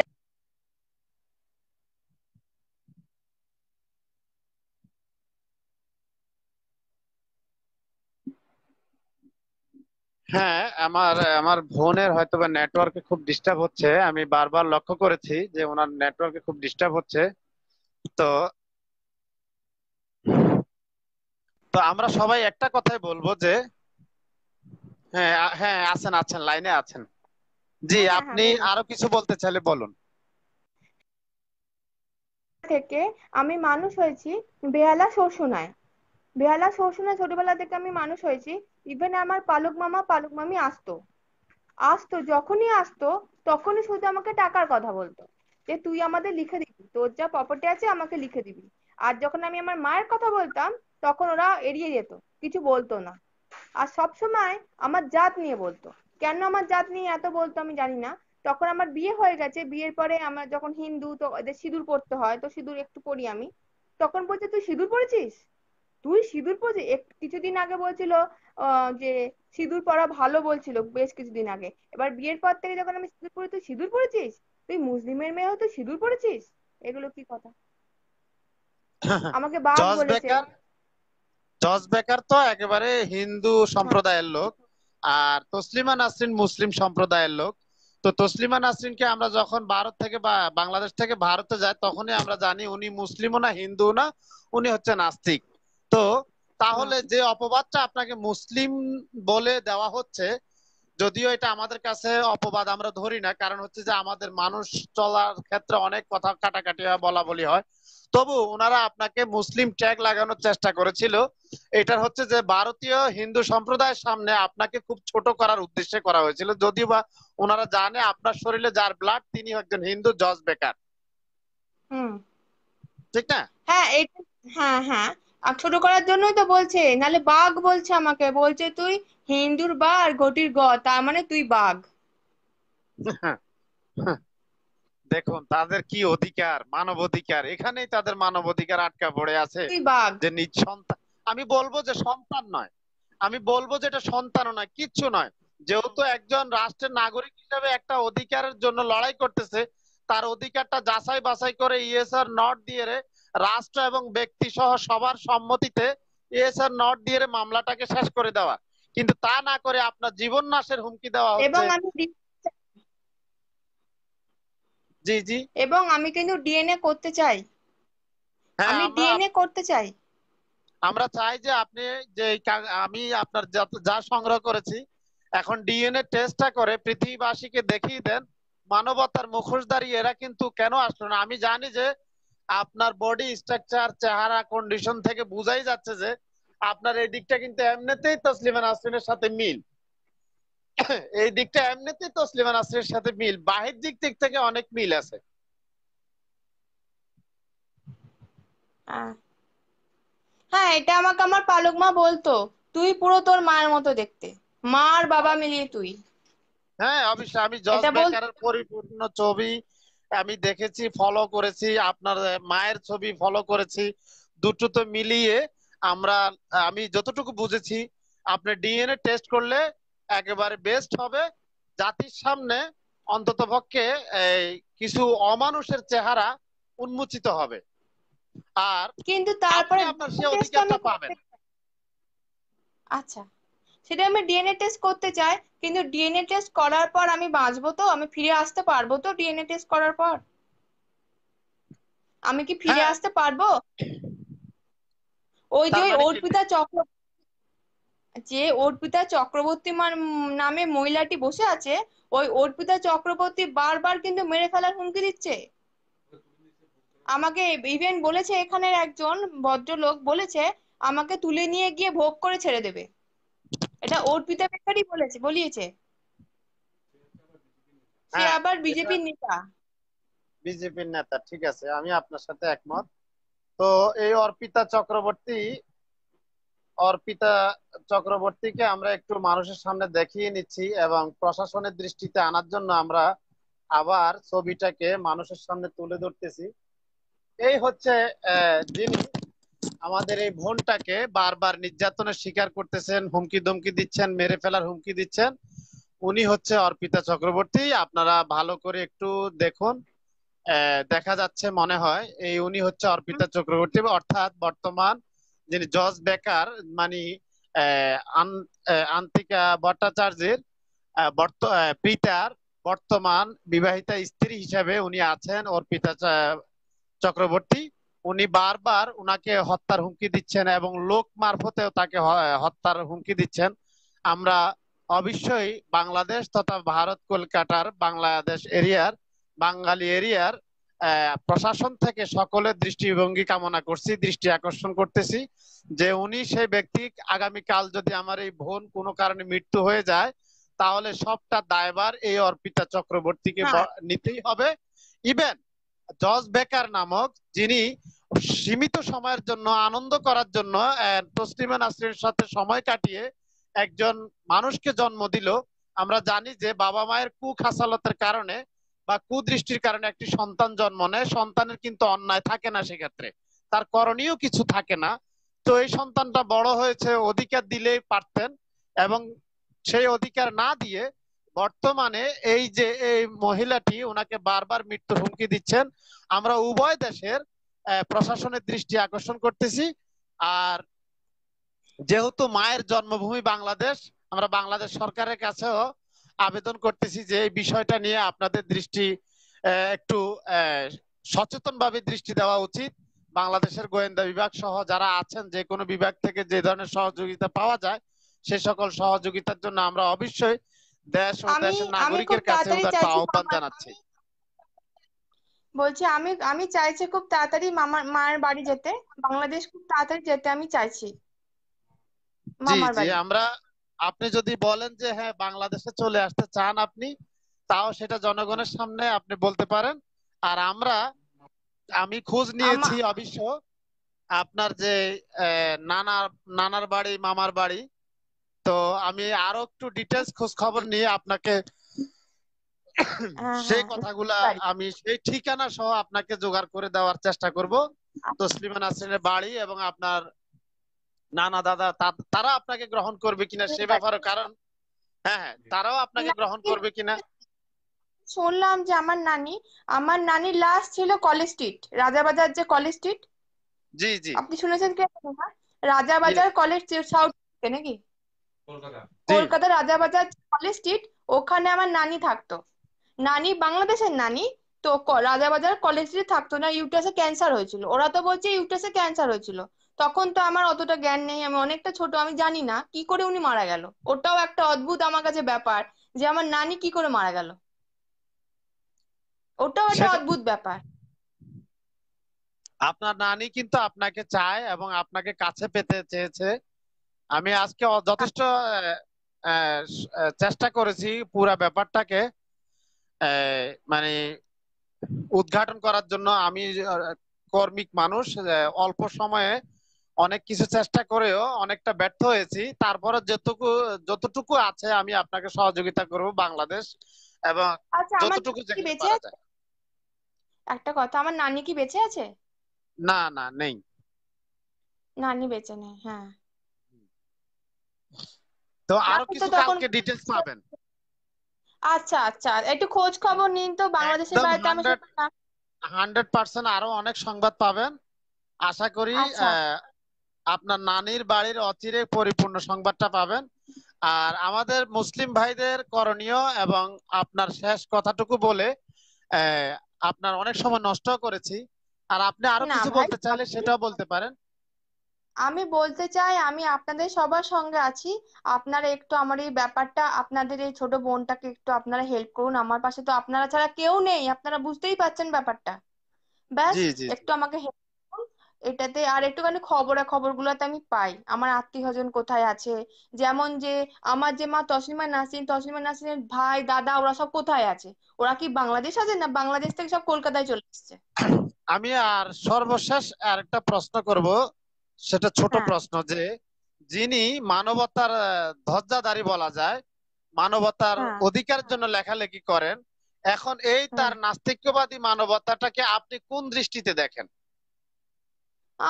[SPEAKER 2] হ্যাঁ আমার আমার বোনের হয়তো বা নেটওয়ার্কে খুব ডিস্টার্ব হচ্ছে আমি বারবার লক্ষ্য করেছি যে ওনার নেটওয়ার্কে খুব ডিস্টার্ব হচ্ছে তো তো আমরা সবাই একটা কথাই বলবো যে হ্যাঁ হ্যাঁ আছেন আছেন লাইনে আছেন জি হ্যাঁ, হ্যাঁ, আপনি হ্যাঁ। আরো কিছু বলতে চাইলে বলুন
[SPEAKER 1] থেকে আমি মানুষ হয়েছি বেহালা শোষণায় বেহালা শোষণায় ছোটবেলা থেকে আমি মানুষ হয়েছি ইভেন আমার পালক মামা পালক মামি আসতো আসতো যখনই আসতো তখনই শুধু আমাকে টাকার কথা বলতো যে তুই আমাদের লিখে দিবি তোর যা প্রপার্টি আছে আমাকে লিখে দিবি আর যখন আমি আমার মায়ের কথা বলতাম তখন ওরা এড়িয়ে যেত কিছু বলতো না আর সব সময় আমার জাত নিয়ে বলতো কেন আমার জাত নিয়ে এত বলতো আমি জানি না তখন আমার বিয়ে হয়ে গেছে বিয়ের পরে আমার যখন হিন্দু তো এদের সিঁদুর পড়তে হয় তো সিঁদুর একটু পরি আমি তখন বলছে তুই সিঁদুর পরেছিস তুই সিঁদুর পরছিস কিছুদিন আগে বলছিল যে সিঁদুর পরা ভালো বলছিল বেশ কিছুদিন আগে এবার বিয়ের পর থেকে যখন আমি সিঁদুর পরে তুই সিঁদুর পরেছিস তুই মুসলিমের মেয়েও তো সিঁদুর পরেছিস এগুলো কি কথা আমাকে
[SPEAKER 2] বাবা বলেছে জজ বেকার তো একেবারে হিন্দু সম্প্রদায়ের লোক আর তসলিমা নাসরিন মুসলিম সম্প্রদায়ের লোক তো তসলিমা নাসরিনকে আমরা যখন ভারত থেকে বা বাংলাদেশ থেকে ভারতে যাই তখনই আমরা জানি উনি মুসলিমও না হিন্দু না উনি হচ্ছে নাস্তিক তো তাহলে যে অপবাদটা আপনাকে মুসলিম বলে দেওয়া হচ্ছে যদিও এটা আমাদের কাছে অপবাদ আমরা ধরি না কারণ হচ্ছে যে আমাদের মানুষ চলার ক্ষেত্রে অনেক কথা কাটাকাটি হয় বলা বলি হয় তবু ওনারা আপনাকে মুসলিম ট্যাগ লাগানোর চেষ্টা করেছিল এটা হচ্ছে যে ভারতীয় হিন্দু সম্প্রদায়ের সামনে আপনাকে খুব ছোট করার উদ্দেশ্যে করা হয়েছিল যদিও বা ওনারা জানে আপনার শরীরে যার ব্লাড তিনি একজন হিন্দু জজ বেকার
[SPEAKER 1] ঠিক না হ্যাঁ হ্যাঁ হ্যাঁ আর ছোট করার জন্য তো বলছে নালে বাঘ বলছে আমাকে বলছে তুই হিন্দুর বা আর ঘটির গ তার মানে তুই বাঘ
[SPEAKER 2] দেখুন তাদের কি অধিকার মানব অধিকার এখানেই তাদের মানব অধিকার আটকা পড়ে আছে যে নিজ সন্তান আমি বলবো যে সন্তান নয় আমি বলবো যে এটা সন্তান নয় কিচ্ছু নয় যেহেতু একজন রাষ্ট্রের নাগরিক হিসেবে একটা অধিকারের জন্য লড়াই করতেছে তার অধিকারটা যাচাই বাছাই করে ইয়েস আর নট দিয়ে রে রাষ্ট্র এবং ব্যক্তি সহ সবার সম্মতিতে এসআর নট দিয়ে মামলাটাকে শেষ করে দেওয়া কিন্তু তা না করে আপনার জীবন নাশের হুমকি দেওয়া
[SPEAKER 1] জি জি এবং আমি কিন্তু ডিএনএ করতে চাই হ্যাঁ, আমি ডিএনএ করতে চাই আমরা চাই যে আপনি যে
[SPEAKER 2] আমি আপনার যা সংগ্রহ করেছি এখন ডিএনএ টেস্টটা করে পৃথিবীবাসীকে দেখিয়ে দেন মানবতার মুখোশধারী এরা কিন্তু কেন আসলো না আমি জানি যে আপনার বডি স্ট্রাকচার চেহারা কন্ডিশন থেকে বুঝাই যাচ্ছে যে আপনার এই দিকটা কিন্তু এমনিতেই তসলিমা নাসরিনের সাথে মিল এই দিকটা এমনিতেই তসলিমা নাসরিনের সাথে মিল বাহির দিক দিক থেকে অনেক মিল আছে
[SPEAKER 1] হ্যাঁ এটা আমাকে আমার পালক মা বলতো তুই পুরো তোর মায়ের মতো দেখতে মার বাবা মিলিয়ে তুই
[SPEAKER 2] হ্যাঁ অবশ্যই আমি জজ বেকারের পরিপূর্ণ ছবি আমি দেখেছি ফলো করেছি আপনার মায়ের ছবি ফলো করেছি দুটো তো মিলিয়ে আমরা আমি যতটুকু বুঝেছি আপনি ডিএনএ টেস্ট করলে একেবারে বেস্ট হবে জাতির সামনে অন্তত পক্ষে কিছু অমানুষের চেহারা উন্মোচিত হবে
[SPEAKER 1] আর কিন্তু তারপরে আপনার সে অধিকারটা পাবেন আচ্ছা সেটা আমি ডিএনএ টেস্ট করতে চাই কিন্তু ডিএনএ টেস্ট করার পর আমি বাঁচবো তো আমি ফিরে আসতে পারবো তো ডিএনএ টেস্ট করার পর আমি কি ফিরে হ্যাঁ। আসতে পারবো ওই যে মানে অর্পিতা চক্র যে অর্পিতা চক্রবর্তী নামে মহিলাটি বসে আছে ওই অর্পিতা চক্রবর্তী বারবার কিন্তু মেরে ফেলার হুমকি দিচ্ছে আমাকে ইভেন বলেছে এখানের একজন ভদ্রলোক বলেছে আমাকে তুলে নিয়ে গিয়ে ভোগ করে ছেড়ে দেবে এটা অর্পিতা বেকারি বলেছে বলিয়েছে সে হ্যাঁ, আবার বিজেপির নেতা
[SPEAKER 2] বিজেপির নেতা ঠিক আছে আমি আপনার সাথে একমত তো এই অর্পিতা চক্রবর্তী অর্পিতা চক্রবর্তীকে আমরা একটু মানুষের সামনে দেখিয়ে নিচ্ছি এবং প্রশাসনের দৃষ্টিতে আনার জন্য আমরা আবার ছবিটাকে মানুষের সামনে তুলে ধরতেছি এই হচ্ছে যিনি আমাদের এই বোনটাকে বারবার নির্যাতনের শিকার করতেছেন হুমকি ধমকি দিচ্ছেন মেরে ফেলার হুমকি দিচ্ছেন উনি হচ্ছে অর্পিতা চক্রবর্তী আপনারা ভালো করে একটু দেখুন দেখা যাচ্ছে মনে হয় এই উনি হচ্ছে অর্পিতা চক্রবর্তী অর্থাৎ বর্তমান যিনি জজ বেকার মানে আন্তিকা ভট্টাচার্যের পিতার বর্তমান বিবাহিতা স্ত্রী হিসাবে উনি আছেন অর্পিতা চক্রবর্তী উনি বারবার উনাকে হত্যার হুমকি দিচ্ছেন এবং লোক মারফতেও তাকে হত্যার হুমকি দিচ্ছেন আমরা অবশ্যই বাংলাদেশ তথা ভারত কলকাতার বাংলাদেশ এরিয়ার বাঙালি এরিয়ার প্রশাসন থেকে সকলের দৃষ্টিভঙ্গি কামনা করছি দৃষ্টি আকর্ষণ করতেছি যে উনি সেই ব্যক্তি আগামীকাল যদি আমার এই বোন কোনো কারণে মৃত্যু হয়ে যায় তাহলে সবটা দায়বার এই অর্পিতা চক্রবর্তীকে হ্যাঁ। নিতেই হবে ইভেন জজ বেকার নামক যিনি সীমিত সময়ের জন্য আনন্দ করার জন্য তসলিমা নাসরিনের সাথে সময় কাটিয়ে একজন মানুষকে জন্ম দিল আমরা জানি যে বাবা মায়ের কুখাসালতের কারণে বা কুদৃষ্টির কারণে একটি সন্তান জন্ম নেয় সন্তানের কিন্তু অন্যায় থাকে না সেক্ষেত্রে তার করণীয় কিছু থাকে না তো এই সন্তানটা বড় হয়েছে অধিকার দিলেই পারতেন এবং সেই অধিকার না দিয়ে বর্তমানে এই যে এই মহিলাটি ওনাকে বারবার মৃত্যুর হুমকি দিচ্ছেন আমরা উভয় দেশের প্রশাসনের দৃষ্টি আকর্ষণ করতেছি আর যেহেতু মায়ের জন্মভূমি বাংলাদেশ আমরা বাংলাদেশ সরকারের কাছেও আবেদন করতেছি যে এই বিষয়টা নিয়ে আপনাদের দৃষ্টি একটু সচেতন ভাবে দৃষ্টি দেওয়া উচিত বাংলাদেশের গোয়েন্দা বিভাগ সহ যারা আছেন যে কোনো বিভাগ থেকে যে ধরনের সহযোগিতা পাওয়া যায় সে সকল সহযোগিতার জন্য আমরা অবশ্যই দেশ ও দেশের নাগরিকের কাছে তার
[SPEAKER 1] বলছি আমি আমি চাইছি খুব তাড়াতাড়ি মামার মায়ের বাড়ি যেতে বাংলাদেশ খুব তাড়াতাড়ি যেতে আমি চাইছি
[SPEAKER 2] আমরা আপনি যদি বলেন যে হ্যাঁ বাংলাদেশে চলে আসতে চান আপনি তাও সেটা জনগণের সামনে আপনি বলতে পারেন আর আমরা আমি খোঁজ নিয়েছি অবশ্য আপনার যে নানার নানার বাড়ি মামার বাড়ি তো আমি আরো একটু ডিটেলস খোঁজ খবর নিয়ে আপনাকে হ্যাঁ, সেই হ্যাঁ, কথাগুলা আমি সেই ঠিকানা সহ আপনাকে জোগাড় করে দেওয়ার চেষ্টা করব তসলিমা আচ্ছা। নাসরিনের বাড়ি এবং আপনার নানা দাদা তারা আপনাকে গ্রহণ করবে কিনা সে ব্যাপারে কারণ হ্যাঁ হ্যাঁ তারাও আপনাকে গ্রহণ করবে কিনা
[SPEAKER 1] শুনলাম যে আমার নানি আমার নানি লাস্ট ছিল কলেজ স্ট্রিট রাজাবাজার যে কলেজ স্ট্রিট জি জি আপনি শুনেছেন কি রাজাবাজার কলেজ স্ট্রিট সাউথ নাকি কলকাতা বাজার কলেজ স্ট্রিট ওখানে আমার নানি থাকতো নানি বাংলাদেশের নানি তো রাজা বাজার কলেজ স্ট্রিট থাকতো না ইউটাসে ক্যান্সার হয়েছিল ওরা তো বলছে ইউটাসে ক্যান্সার হয়েছিল তখন তো আমার অতটা জ্ঞান নেই আমি অনেকটা ছোট আমি জানি না কি করে উনি মারা গেল ওটাও একটা অদ্ভুত আমার কাছে ব্যাপার যে আমার নানি কি করে মারা গেল ওটাও একটা অদ্ভুত ব্যাপার
[SPEAKER 2] আপনার নানি কিন্তু আপনাকে চায় এবং আপনাকে কাছে পেতে চেয়েছে আমি আজকে যথেষ্ট আচ্ছা। চেষ্টা করেছি পুরা ব্যাপারটাকে মানে উদ্ঘাটন করার জন্য আমি কর্মিক মানুষ অল্প সময়ে অনেক কিছু চেষ্টা করেও অনেকটা ব্যর্থ হয়েছি তারপরে যতটুকু যতটুকু আছে আমি আপনাকে সহযোগিতা করব বাংলাদেশ এবং
[SPEAKER 1] আচ্ছা, যতটুকু একটা কথা আমার নানি কি বেঁচে আছে
[SPEAKER 2] না না নেই
[SPEAKER 1] নানি বেঁচে নেই হ্যাঁ
[SPEAKER 2] তো আরো কিছু কালকে ডিটেলস পাবেন
[SPEAKER 1] আচ্ছা আচ্ছা একটু খোঁজ খবর নিন তো বাংলাদেশের বাইরে আমি
[SPEAKER 2] হান্ড্রেড পার্সেন্ট আরো অনেক সংবাদ পাবেন আশা করি আচ্ছা। আপনার নানির বাড়ির অচিরে পরিপূর্ণ সংবাদটা পাবেন আর আমাদের মুসলিম ভাইদের করণীয় এবং আপনার শেষ কথাটুকু বলে আপনার অনেক সময় নষ্ট করেছি আর আপনি আরো কিছু বলতে চাইলে সেটাও বলতে পারেন
[SPEAKER 1] আমি বলতে চাই আমি আপনাদের সবার সঙ্গে আছি আপনারা একটু আমার এই ব্যাপারটা আপনাদের এই ছোট বোনটাকে একটু আপনারা হেল্প করুন আমার পাশে তো আপনারা ছাড়া কেউ নেই আপনারা বুঝতেই পারছেন ব্যাপারটা ব্যাস একটু আমাকে হেল্প করুন এটাতে আর একটুখানি খবরা খবর গুলাতে আমি পাই আমার আত্মীয় স্বজন কোথায় আছে যেমন যে আমার যে মা তসলিমা নাসিন তসলিমা নাসিনের ভাই দাদা ওরা সব কোথায় আছে ওরা কি বাংলাদেশ আছে না বাংলাদেশ থেকে সব কলকাতায় চলে এসছে
[SPEAKER 2] আমি আর সর্বশেষ আর একটা প্রশ্ন করব সেটা ছোট হ্যাঁ। প্রশ্ন যে যিনি মানবতার ধ্বজাধারী বলা যায় মানবতার হ্যাঁ। অধিকার জন্য লেখালেখি করেন এখন এই হ্যাঁ। তার নাস্তিক্যবাদী মানবতাটাকে আপনি কোন দৃষ্টিতে দেখেন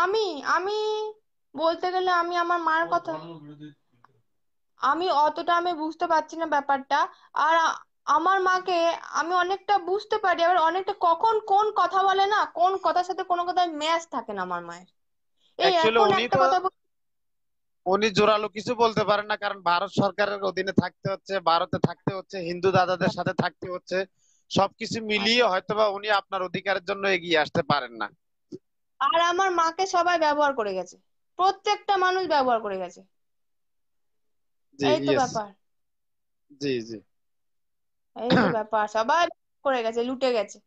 [SPEAKER 1] আমি আমি বলতে গেলে আমি আমার মার কথা আমি অতটা আমি বুঝতে পারছি না ব্যাপারটা আর আমার মাকে আমি অনেকটা বুঝতে পারি আবার অনেকটা কখন কোন কথা বলে না কোন কথার সাথে কোনো কথা ম্যাচ থাকে না আমার মায়ের
[SPEAKER 2] উনি জোরালো কিছু বলতে পারেন না কারণ ভারত সরকারের অধীনে থাকতে হচ্ছে ভারতে থাকতে হচ্ছে হিন্দু দাদাদের সাথে থাকতে হচ্ছে সবকিছু মিলিয়ে হয়তোবা উনি আপনার অধিকারের জন্য এগিয়ে আসতে পারেন না
[SPEAKER 1] আর আমার মাকে সবাই ব্যবহার করে গেছে প্রত্যেকটা মানুষ ব্যবহার করে গেছে জি জি ব্যাপার সবাই করে গেছে লুটে গেছে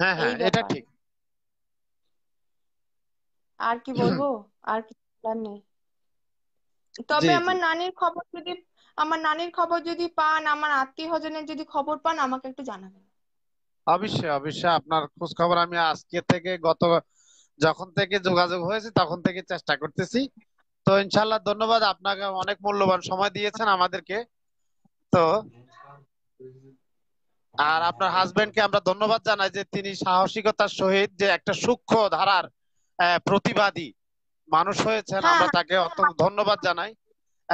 [SPEAKER 1] হ্যাঁ হ্যাঁ এটা ঠিক আর কি বলবো আর কি বলার নেই তবে আমার নানির খবর যদি আমার নানির খবর যদি পান আমার আত্মীয় স্বজনের যদি খবর পান আমাকে একটু জানাবেন
[SPEAKER 2] অবশ্যই অবশ্যই আপনার খোঁজ খবর আমি আজকে থেকে গত যখন থেকে যোগাযোগ হয়েছে তখন থেকে চেষ্টা করতেছি তো ইনশাল্লাহ ধন্যবাদ আপনাকে অনেক মূল্যবান সময় দিয়েছেন আমাদেরকে তো আর আপনার হাজবেন্ডকে আমরা ধন্যবাদ জানাই যে তিনি সাহসিকতার সহিত যে একটা সূক্ষ্ম ধারার প্রতিবাদী মানুষ হয়েছেন হ্যাঁ, আমরা তাকে হ্যাঁ, অত্যন্ত হ্যাঁ। ধন্যবাদ জানাই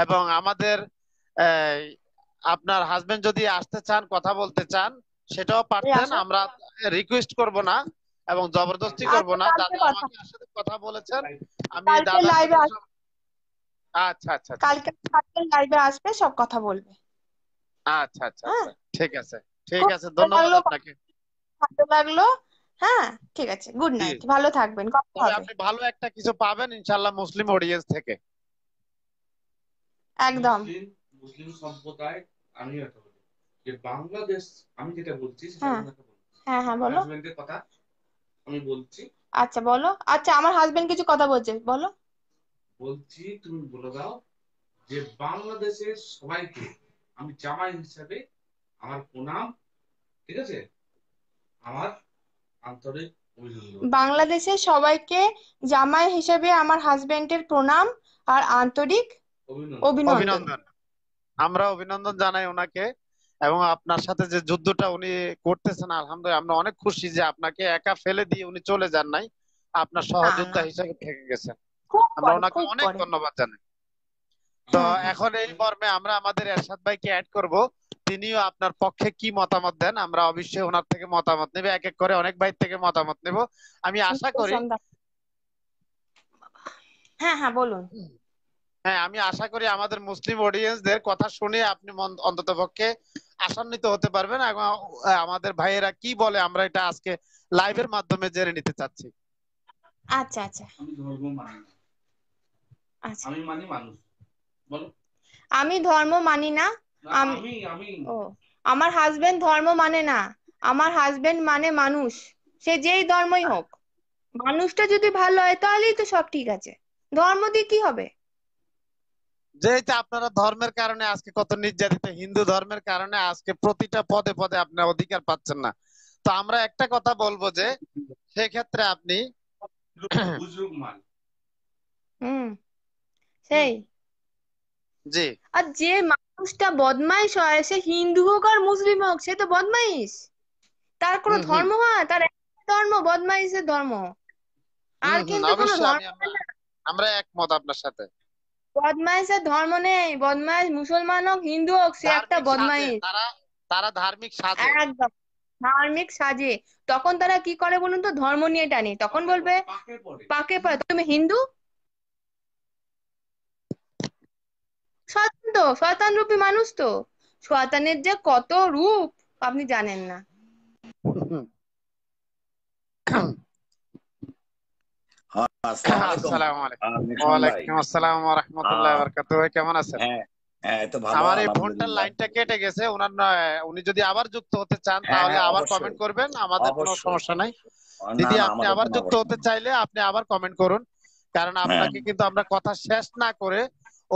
[SPEAKER 2] এবং আমাদের আপনার হাজবেন্ড যদি আসতে চান কথা বলতে চান সেটাও পারতেন আমরা রিকোয়েস্ট করব না এবং জবরদস্তি করব না আচ্ছা, দাদা
[SPEAKER 1] আমাকে সাথে কথা বলেছেন
[SPEAKER 2] আমি দাদা আচ্ছা, আচ্ছা আচ্ছা
[SPEAKER 1] কালকে লাইভে আসবে সব কথা বলবে
[SPEAKER 2] আচ্ছা আচ্ছা, আচ্ছা। ঠিক আছে
[SPEAKER 1] ঠিক আছে ধন্যবাদ আপনাকে ভালো লাগলো হ্যাঁ ঠিক আছে গুড নাইট ভালো থাকবেন কথা হবে আপনি
[SPEAKER 2] ভালো একটা কিছু পাবেন ইনশাআল্লাহ মুসলিম অডিয়েন্স থেকে একদম মুসলিম সম্প্রদায় আমি এটা বলি যে বাংলাদেশ আমি যেটা বলছি সেটা হ্যাঁ।, হ্যাঁ হ্যাঁ বলো হাজবেন্ডের কথা আমি বলছি
[SPEAKER 1] আচ্ছা বলো আচ্ছা আমার হাজবেন্ড কিছু কথা বলছে বলো
[SPEAKER 2] বলছি তুমি বলে দাও যে বাংলাদেশে সবাইকে আমি জামাই হিসাবে আমার প্রণাম ঠিক আছে আমার আন্তরিক
[SPEAKER 1] বাংলাদেশের সবাইকে জামাই হিসেবে আমার হাজবেন্ডের প্রণাম আর আন্তরিক
[SPEAKER 2] অভিনন্দন আমরা অভিনন্দন জানাই ওনাকে এবং আপনার সাথে যে যুদ্ধটা উনি করতেছেন আলহামদুলিল্লাহ আমরা অনেক খুশি যে আপনাকে একা ফেলে দিয়ে উনি চলে যান নাই আপনার হ্যাঁ। সহযোদ্ধা হিসেবে থেকে গেছেন আমরা ওনাকে অনেক ধন্যবাদ জানাই তো হ্যাঁ। এখন এই মর্মে আমরা আমাদের এরশাদ ভাইকে অ্যাড করব তিনিও আপনার পক্ষে কি মতামত দেন আমরা অবশ্যই ওনার থেকে মতামত নেব এক এক করে অনেক ভাই থেকে মতামত নেব আমি আশা করি
[SPEAKER 1] হ্যাঁ হ্যাঁ বলুন
[SPEAKER 2] হ্যাঁ আমি আশা করি আমাদের মুসলিম অডিয়েন্সদের কথা শুনে আপনি অন্তত পক্ষে আসান্বিত হতে পারবেন এবং আমাদের ভাইয়েরা কি বলে আমরা এটা আজকে লাইভের মাধ্যমে জেনে নিতে চাচ্ছি
[SPEAKER 1] আচ্ছা আচ্ছা আমি ধর্ম মানি না আচ্ছা। আমি ও আমার হাজবেন্ড ধর্ম মানে না আমার হাজবেন্ড মানে মানুষ সে যেই ধর্মই হোক মানুষটা যদি ভালো হয় তাহলেই তো সব ঠিক আছে ধর্ম দিয়ে কি হবে
[SPEAKER 2] যেহেতু আপনারা ধর্মের কারণে আজকে কত নির্যাতিত হিন্দু ধর্মের কারণে আজকে প্রতিটা পদে পদে আপনার অধিকার পাচ্ছেন না তো আমরা একটা কথা বলবো যে সেক্ষেত্রে আপনি মানে।
[SPEAKER 1] হম সেই জি আর যে মানুষটা বদমাইশ হয় সে হিন্দু হোক আর মুসলিম হোক সে তো বদমাইশ তার কোনো ধর্ম হয় তার ধর্ম বদমাইশের ধর্ম আর কিন্তু কোনো ধর্ম
[SPEAKER 2] আমরা একমত আপনার সাথে
[SPEAKER 1] বদমাইশের ধর্ম নেই বদমাইশ মুসলমান হোক হিন্দু হোক সে একটা বদমাইশ তারা ধার্মিক সাজে একদম ধার্মিক সাজে তখন তারা কি করে বলুন তো ধর্ম নিয়ে টানে তখন বলবে পাকে পায় তুমি হিন্দু শয়তান তো শয়তান রূপী মানুষ তো শয়তানের যে কত রূপ আপনি জানেন না
[SPEAKER 2] হ্যাঁ। হ্যাঁ, হ্যাঁ, আমার এই ফোনটার লাইনটা কেটে গেছে ওনার উনি যদি আবার যুক্ত হতে চান তাহলে আবার কমেন্ট করবেন আমাদের কোনো সমস্যা নাই দিদি আপনি আবার যুক্ত হতে চাইলে আপনি আবার কমেন্ট করুন কারণ আপনাকে কিন্তু আমরা কথা শেষ না করে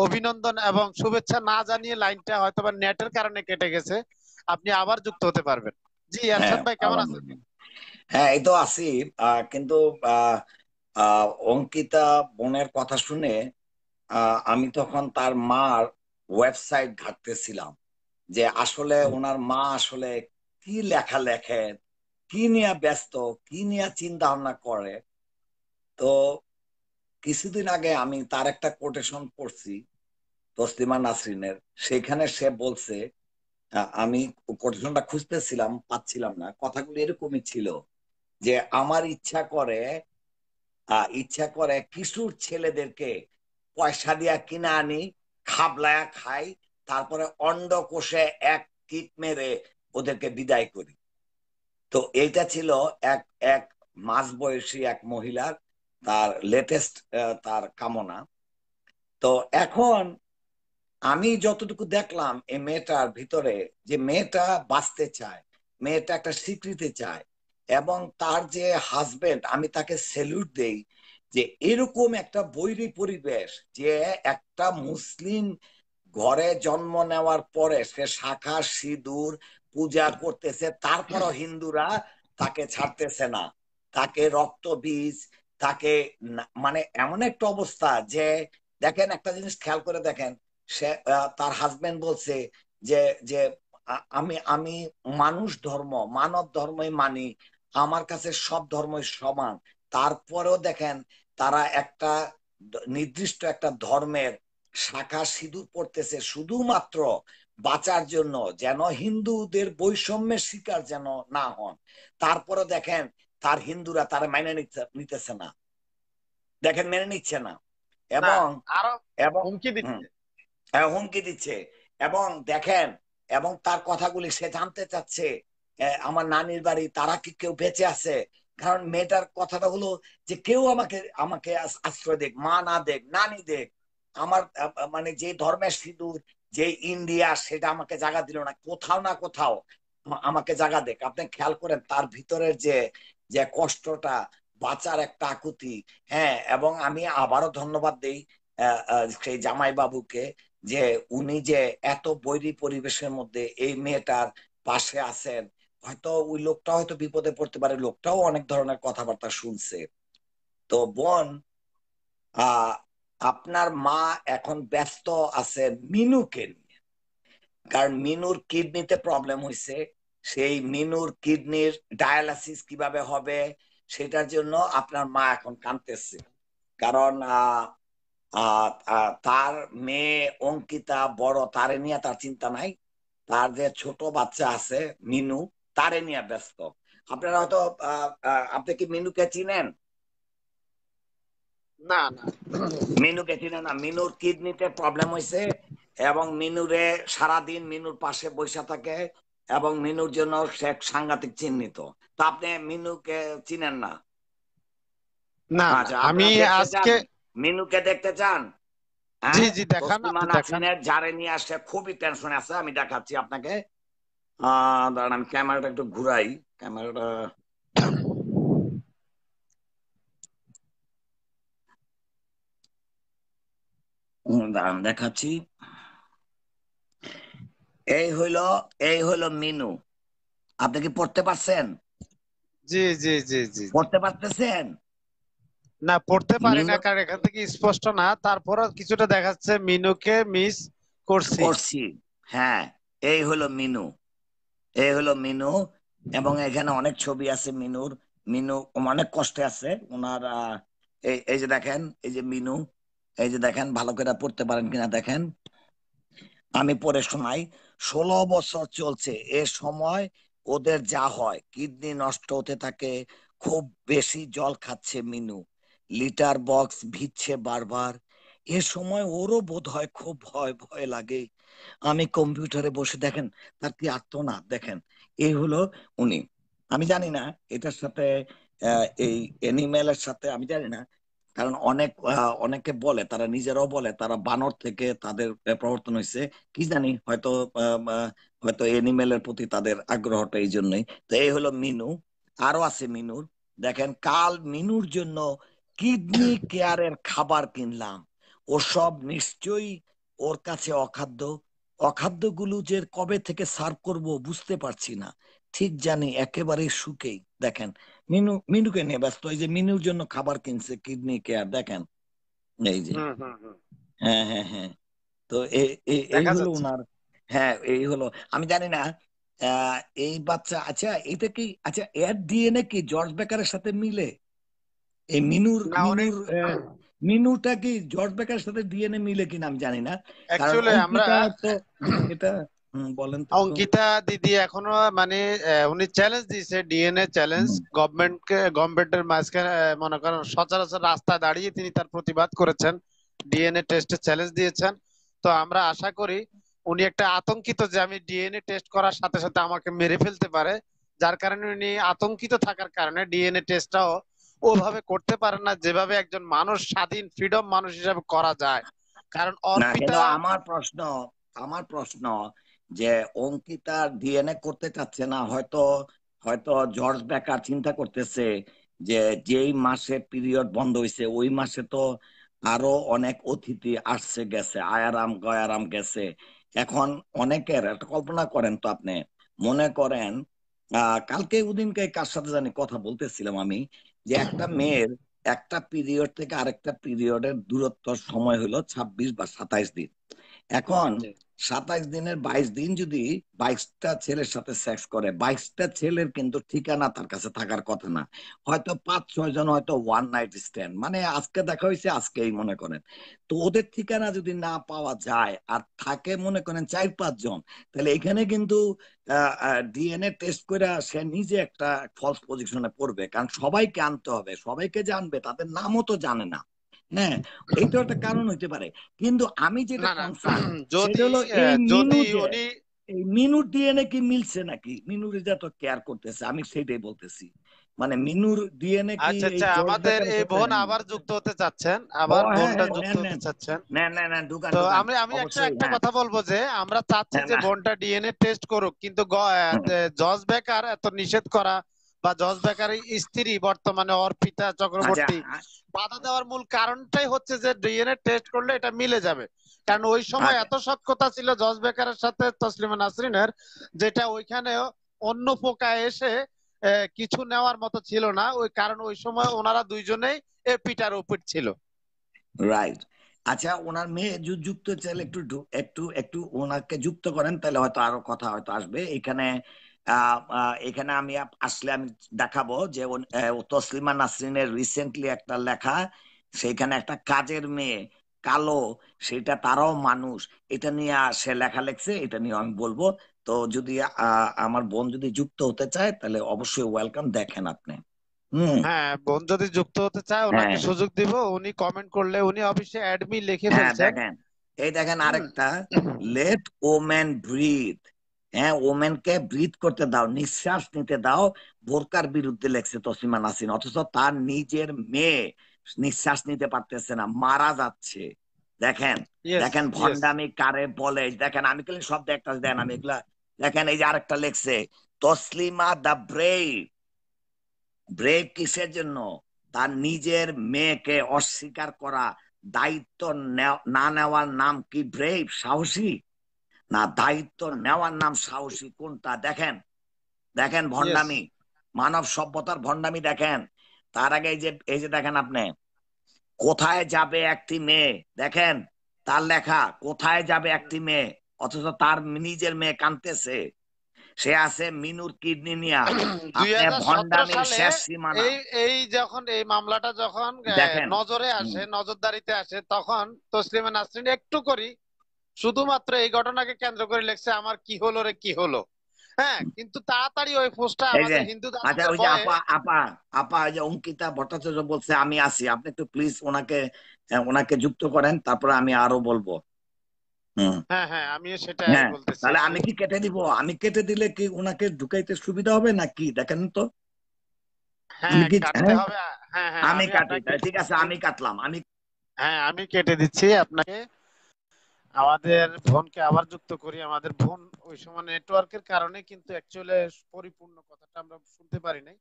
[SPEAKER 2] অভিনন্দন এবং শুভেচ্ছা না জানিয়ে লাইনটা হয়তো বা নেটের কারণে কেটে গেছে আপনি আবার যুক্ত
[SPEAKER 3] হতে পারবেন জি হ্যাঁ, আরশাদ ভাই কেমন আছেন হ্যাঁ এই তো আছি কিন্তু অঙ্কিতা বোনের কথা শুনে আমি তখন তার মার ওয়েবসাইট ঘাটতেছিলাম যে আসলে ওনার মা আসলে কি লেখা লেখেন কি নিয়ে ব্যস্ত কি নিয়ে চিন্তা ভাবনা করে তো কিছুদিন আগে আমি তার একটা কোটেশন পড়ছি তসলিমা নাসরিনের সেখানে সে বলছে আমি কোটেশনটা খুঁজতেছিলাম পাচ্ছিলাম না কথাগুলো এরকমই ছিল যে আমার ইচ্ছা করে ইচ্ছা করে কিশোর ছেলেদেরকে পয়সা দিয়া কিনে আনি খাবলায়া খাই তারপরে অন্ডকোষে এক কিট মেরে ওদেরকে বিদায় করি তো এইটা ছিল এক এক মাস বয়সী এক মহিলার তার লেটেস্ট তার কামনা তো এখন আমি যতটুকু দেখলাম এই মেয়েটার ভিতরে যে মেয়েটা বাঁচতে চায় মেয়েটা একটা স্বীকৃতি চায় এবং তার যে হাজবেন্ড আমি তাকে সেলুট দেই যে এরকম একটা বৈরী পরিবেশ যে একটা মুসলিম ঘরে জন্ম নেওয়ার পরে সে শাখা সিঁদুর পূজা করতেছে তারপরও হিন্দুরা তাকে ছাড়তেছে না তাকে রক্ত বীজ তাকে মানে এমন একটা অবস্থা যে দেখেন একটা জিনিস খেয়াল করে দেখেন সে তার হাজবেন্ড বলছে যে যে আমি আমি মানুষ ধর্ম মানব ধর্মই মানি আমার কাছে সব ধর্মই সমান তারপরেও দেখেন তারা একটা নির্দিষ্ট একটা ধর্মের শাখা সিঁদুর পড়তেছে শুধুমাত্র বাঁচার জন্য যেন হিন্দুদের বৈষম্যের শিকার যেন না হন তারপরে দেখেন তার হিন্দুরা তারা মেনে নিতেছে না দেখেন মেনে নিচ্ছে না এবং হুমকি দিচ্ছে হ্যাঁ, হুমকি দিচ্ছে এবং দেখেন এবং তার কথাগুলি সে জানতে চাচ্ছে আমার নানির বাড়ি তারা কি কেউ বেঁচে আছে কারণ মেয়েটার কথাটা হলো যে কেউ আমাকে আমাকে আশ্রয় দেখ মা না দেখ নানি দেখ আমার মানে যে ধর্মের সিঁদুর যে ইন্ডিয়া সেটা আমাকে জায়গা দিল না কোথাও না কোথাও আমাকে জায়গা দেখ আপনি খেয়াল করেন তার ভিতরের যে যে কষ্টটা বাঁচার একটা আকুতি হ্যাঁ এবং আমি আবারও ধন্যবাদ দিই সেই জামাই বাবুকে যে উনি যে এত বৈরী পরিবেশের মধ্যে এই মেয়েটার পাশে আছেন হয়তো ওই লোকটা হয়তো বিপদে পড়তে পারে লোকটাও অনেক ধরনের কথাবার্তা শুনছে তো বোন আপনার মা এখন ব্যস্ত আছে মিনুকে নিয়ে কারণ মিনুর কিডনিতে প্রবলেম হয়েছে সেই মিনুর কিডনির ডায়ালাসিস কিভাবে হবে সেটার জন্য আপনার মা এখন কাঁদতেছে কারণ তার মেয়ে অঙ্কিতা বড় তারে নিয়ে তার চিন্তা নাই তার যে ছোট বাচ্চা আছে মিনু তারে নিয়ে ব্যস্ত আপনারা হয়তো আপনি কি মিনুকে চিনেন না না মিনুকে চিনেন না মিনুর কিডনিতে প্রবলেম হয়েছে এবং মিনুরে সারাদিন মিনুর পাশে বসে থাকে এবং মিনুর জন্য সে সাংঘাতিক চিহ্নিত তা আপনি মিনুকে চিনেন না না আচ্ছা, আমি আজকে মিনুকে দেখতে চান হ্যাঁ? জি জি দেখান নিয়ে আসছে খুবই টেনশন আছে আমি দেখাচ্ছি আপনাকে দাঁড়ান আমি ক্যামেরাটা একটু ঘুরাই ক্যামেরাটা দাঁড়ান দেখাচ্ছি এই হইল এই হইল মিনু আপনি কি পড়তে পারছেন জি জি জি জি পড়তে পারতেছেন না পড়তে পারি না
[SPEAKER 2] কারণ এখান থেকে স্পষ্ট না তারপর কিছুটা দেখাচ্ছে মিনুকে
[SPEAKER 3] মিস করছি করছি হ্যাঁ এই হলো মিনু এই হলো মিনু এবং এখানে অনেক ছবি আছে মিনুর মিনু অনেক কষ্টে আছে ওনার এই যে দেখেন এই যে মিনু এই যে দেখেন ভালো করে পড়তে পারেন কিনা দেখেন আমি পড়ে শোনাই ষোলো বছর চলছে এ সময় ওদের যা হয় কিডনি নষ্ট হতে থাকে খুব বেশি জল খাচ্ছে মিনু লিটার বক্স ভিজছে বারবার এ সময় ওরও বোধ হয় খুব ভয় ভয় লাগে আমি কম্পিউটারে বসে দেখেন তার কি আত্মনা দেখেন এই হলো উনি আমি জানি না এটার সাথে এই এনিমেলের সাথে আমি জানি না কারণ অনেক অনেকে বলে তারা নিজেরাও বলে তারা বানর থেকে তাদের প্রবর্তন হয়েছে কি জানি হয়তো হয়তো এনিমেলের প্রতি তাদের আগ্রহটা এই জন্যই তো এই হলো মিনু আরো আছে মিনুর দেখেন কাল মিনুর জন্য কিডনি কেয়ারের খাবার কিনলাম সব নিশ্চয়ই ওর কাছে অখাদ্য অখাদ্য গুলো যে কবে থেকে সার্ভ করব বুঝতে পারছি না ঠিক জানি একেবারে সুখেই দেখেন মিনু মিনুকে নিয়ে ব্যস্ত এই যে মিনুর জন্য খাবার কিনছে কিডনি কেয়ার দেখেন এই যে হ্যাঁ হ্যাঁ হ্যাঁ তো এই হলো ওনার হ্যাঁ এই হলো আমি জানি না এই বাচ্চা আচ্ছা এটা কি আচ্ছা এর ডিএনএ কি জর্জ বেকারের সাথে মিলে এই মিনুর মিনুর মিনুটা কি জর্জ বেকারের সাথে ডিএনএ মিলে কিনা আমি জানি না এটা বলেন অঙ্কিতা দিদি এখনো মানে
[SPEAKER 2] উনি চ্যালেঞ্জ দিয়েছে ডিএনএ চ্যালেঞ্জ কে গভর্নমেন্টের মাঝে মনে করেন সচরাচর রাস্তায় দাঁড়িয়ে তিনি তার প্রতিবাদ করেছেন ডিএনএ টেস্টে চ্যালেঞ্জ দিয়েছেন তো আমরা আশা করি উনি একটা আতঙ্কিত যে আমি ডিএনএ টেস্ট করার সাথে সাথে আমাকে মেরে ফেলতে পারে যার কারণে উনি আতঙ্কিত থাকার কারণে ডিএনএ টেস্টটাও ওভাবে করতে পারেন না যেভাবে একজন মানুষ স্বাধীন ফ্রিডম মানুষ হিসেবে করা যায় কারণ আমার
[SPEAKER 3] প্রশ্ন আমার প্রশ্ন যে অঙ্কিতার ডিএনএ করতে চাচ্ছে না হয়তো হয়তো জর্জ বেকার চিন্তা করতেছে যে যেই মাসে পিরিয়ড বন্ধ হয়েছে ওই মাসে তো আরো অনেক অতিথি আসছে গেছে আয়ারাম গয়ারাম গেছে এখন অনেকের একটা কল্পনা করেন তো আপনি মনে করেন কালকে উদিনকে কার সাথে জানি কথা বলতেছিলাম আমি যে একটা মেয়ের একটা পিরিয়ড থেকে আরেকটা পিরিয়ডের দূরত্ব সময় হলো ছাব্বিশ বা সাতাইশ দিন এখন সাতাইশ দিনের বাইশ দিন যদি বাইশটা ছেলের সাথে সেক্স করে বাইশটা ছেলের কিন্তু ঠিকানা তার কাছে থাকার কথা না হয়তো পাঁচ ছয় জন হয়তো ওয়ান নাইট স্ট্যান্ড মানে আজকে দেখা হয়েছে আজকেই মনে করেন তো ওদের ঠিকানা যদি না পাওয়া যায় আর থাকে মনে করেন চার পাঁচ জন তাহলে এখানে কিন্তু ডিএনএ টেস্ট করে সে নিজে একটা ফলস পজিশনে পড়বে কারণ সবাইকে আনতে হবে সবাইকে জানবে তাদের নামও তো জানে না হ্যাঁ এইটা একটা কারণ হইতে পারে কিন্তু আমি যেটা এই মিনুর ডিএনএ কি মিলছে নাকি তো কেয়ার করতেছে আমি সেটাই বলতেছি মানে মিনুর ডিএনএ কি আচ্ছা আচ্ছা আমাদের এই বোন আবার
[SPEAKER 2] যুক্ত হতে চাচ্ছেন আবার হ্যাঁ, বোনটা হ্যাঁ, যুক্ত হ্যাঁ, হতে
[SPEAKER 3] চাচ্ছেন না না না তো আমি আমি একটা একটা কথা
[SPEAKER 2] বলবো যে আমরা চাচ্ছি যে বোনটা ডিএনএ টেস্ট করুক কিন্তু জজ বেকার এত নিষেধ করা বা জজ বেকারের স্ত্রী বর্তমানে অর্পিতা চক্রবর্তী আচ্ছা, বাধা দেওয়ার মূল কারণটাই হচ্ছে যে ডিএনএ টেস্ট করলে এটা মিলে যাবে কারণ ওই সময় আচ্ছা। এত সক্ষতা ছিল জজ বেকারের সাথে তসলিমা নাসরিনের যেটা ওইখানে অন্য পোকা এসে কিছু নেওয়ার মতো ছিল না ওই কারণ ওই সময় ওনারা দুইজনেই
[SPEAKER 3] এ পিটার উপর ছিল রাইট আচ্ছা ওনার মেয়ে যুক্ত চাইলে একটু একটু একটু ওনাকে যুক্ত করেন তাহলে হয়তো আরো কথা হয়তো আসবে এখানে এখানে আমি আসলে আমি দেখাবো যে তসলিমা নাসরিনের রিসেন্টলি একটা লেখা সেইখানে একটা কাজের মেয়ে কালো সেটা তারাও মানুষ এটা নিয়ে সে লেখা লেখছে এটা নিয়ে আমি বলবো তো যদি আমার বোন যদি যুক্ত হতে চায় তাহলে অবশ্যই ওয়েলকাম দেখেন আপনি হ্যাঁ বোন যদি যুক্ত হতে চায় ওনাকে হ্যাঁ। সুযোগ দিব উনি কমেন্ট করলে উনি অফিসে অ্যাডমি লিখে হ্যাঁ, ফেলছেন এই দেখেন আরেকটা লেট ওমেন ব্রিথ হ্যাঁ ওমেনকে ব্রিথ করতে দাও নিঃশ্বাস নিতে দাও বোরকার বিরুদ্ধে লেখছে তসিমা নাসিন অথচ তার নিজের মেয়ে নিঃশ্বাস নিতে পারতেছে না মারা যাচ্ছে দেখেন দেখেন ভন্ডামি কারে বলে দেখেন আমি কেন শব্দ একটা দেন আমি এগুলা দেখেন এই যে আরেকটা লেখছে তসলিমা দ্য ব্রেভ ব্রেভ কিসের জন্য তার নিজের মেয়েকে অস্বীকার করা দায়িত্ব না নেওয়ার নাম কি ব্রেভ সাহসী না দায়িত্ব নেওয়ার নাম সাহসী কোনটা দেখেন দেখেন ভণ্ডামি মানব সভ্যতার ভণ্ডামি দেখেন তার আগে এই যে এই যে দেখেন আপনি কোথায় যাবে একটি মেয়ে দেখেন তার লেখা কোথায় যাবে একটি মেয়ে অথচ তার নিজের মেয়ে কানতেছে সে আছে মিনুর কিডনি নিয়া ভন্ডামি শেষ সীমানা এই
[SPEAKER 2] এই যখন এই মামলাটা যখন নজরে আসে নজরদারিতে আসে তখন তসলিমা নাসরিন একটু করি শুধুমাত্র এই ঘটনাকে কেন্দ্র করে লেখছে আমার কি হলো রে কি হলো হ্যাঁ কিন্তু তাড়াতাড়ি ওই পোস্টটা আমাদের হিন্দু আচ্ছা ওই আপা
[SPEAKER 3] আপা আপা যে অঙ্কিতা ভট্টাচার্য বলছে আমি আপনি একটু প্লিজ ওনাকে হ্যাঁ, ওনাকে যুক্ত করেন তারপর আমি আরো বলবো হ্যাঁ হ্যাঁ সেটাই হ্যাঁ, বলতেছি তাহলে আমি কি কেটে দিব আমি কেটে দিলে কি ওনাকে ঢুকাইতে সুবিধা হবে নাকি দেখেন তো হ্যাঁ, আমি কাটি ঠিক আছে আমি কাটলাম আমি হ্যাঁ আমি কেটে দিচ্ছি আপনাকে
[SPEAKER 2] আমাদের ফোনকে আবার যুক্ত করি আমাদের ফোন ওই সময় নেটওয়ার্কের কারণে কিন্তু অ্যাকচুয়ালি পরিপূর্ণ কথাটা আমরা শুনতে পারি নাই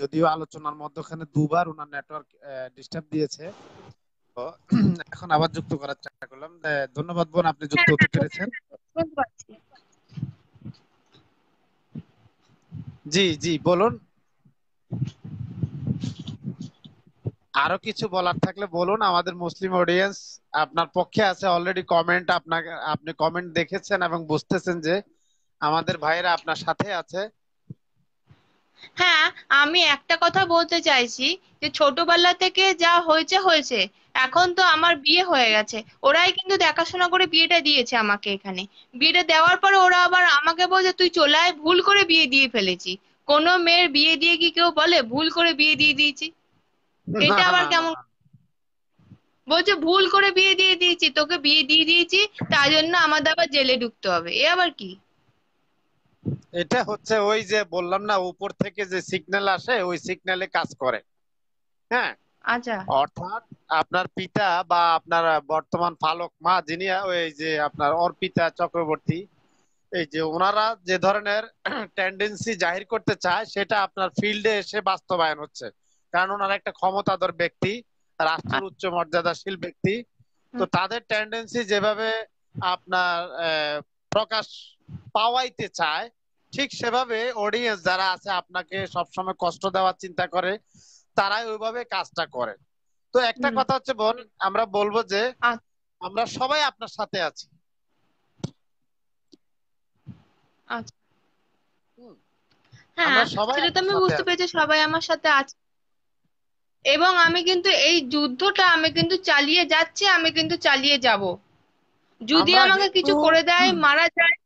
[SPEAKER 2] যদিও আলোচনার মধ্যখানে দুবার ওনার নেটওয়ার্ক ডিস্টার্ব দিয়েছে তো এখন আবার যুক্ত করার চেষ্টা করলাম ধন্যবাদ বোন আপনি যুক্ত হতে পেরেছেন জি জি বলুন আরো কিছু বলার থাকলে বলুন আমাদের মুসলিম অডিয়েন্স আপনার পক্ষে আছে অলরেডি কমেন্ট আপনাকে আপনি কমেন্ট দেখেছেন এবং বুঝতেছেন যে আমাদের ভাইয়েরা আপনার সাথে আছে
[SPEAKER 1] হ্যাঁ আমি একটা কথা বলতে চাইছি যে ছোটবেলা থেকে যা হয়েছে হয়েছে এখন তো আমার বিয়ে হয়ে গেছে ওরাই কিন্তু দেখাশোনা করে বিয়েটা দিয়েছে আমাকে এখানে বিয়েটা দেওয়ার পরে ওরা আবার আমাকে বলছে তুই চলে আয় ভুল করে বিয়ে দিয়ে ফেলেছি কোনো মেয়ের বিয়ে দিয়ে কি কেউ বলে ভুল করে বিয়ে দিয়ে দিয়েছি এটা আবার কেমন বলছে ভুল করে বিয়ে দিয়ে দিয়েছি তোকে বিয়ে দিয়ে দিয়েছি তার জন্য আমাদের আবার জেলে ঢুকতে হবে এ আবার কি
[SPEAKER 2] এটা হচ্ছে ওই যে বললাম না উপর থেকে যে সিগন্যাল আসে ওই সিগন্যালে কাজ করে
[SPEAKER 1] হ্যাঁ আচ্ছা
[SPEAKER 2] অর্থাৎ আপনার পিতা বা আপনার বর্তমান ফালক মা যিনি ওই যে আপনার অর্পিতা চক্রবর্তী এই যে ওনারা যে ধরনের টেন্ডেন্সি জাহির করতে চায় সেটা আপনার ফিল্ডে এসে বাস্তবায়ন হচ্ছে কারণ ওনারা একটা ক্ষমতাধর ব্যক্তি রাষ্ট্রের হ্যাঁ। উচ্চ মর্যাদাশীল ব্যক্তি তো তাদের টেন্ডেন্সি যেভাবে আপনার প্রকাশ পাওয়াইতে চায় ঠিক সেভাবে অডিয়েন্স যারা আছে আপনাকে সবসময় কষ্ট দেওয়ার চিন্তা করে তারাই ওইভাবে কাজটা করে তো একটা কথা হচ্ছে বোন আমরা বলবো যে আমরা সবাই আপনার সাথে আছি
[SPEAKER 1] আচ্ছা। হ্যাঁ, আমরা সবাই আমি বুঝতে পেরেছি সবাই আমার সাথে আছে এবং আমি কিন্তু এই যুদ্ধটা আমি কিন্তু চালিয়ে যাচ্ছি আমি কিন্তু চালিয়ে যাব যদি আমাকে কিছু করে দেয় মারা
[SPEAKER 2] যায়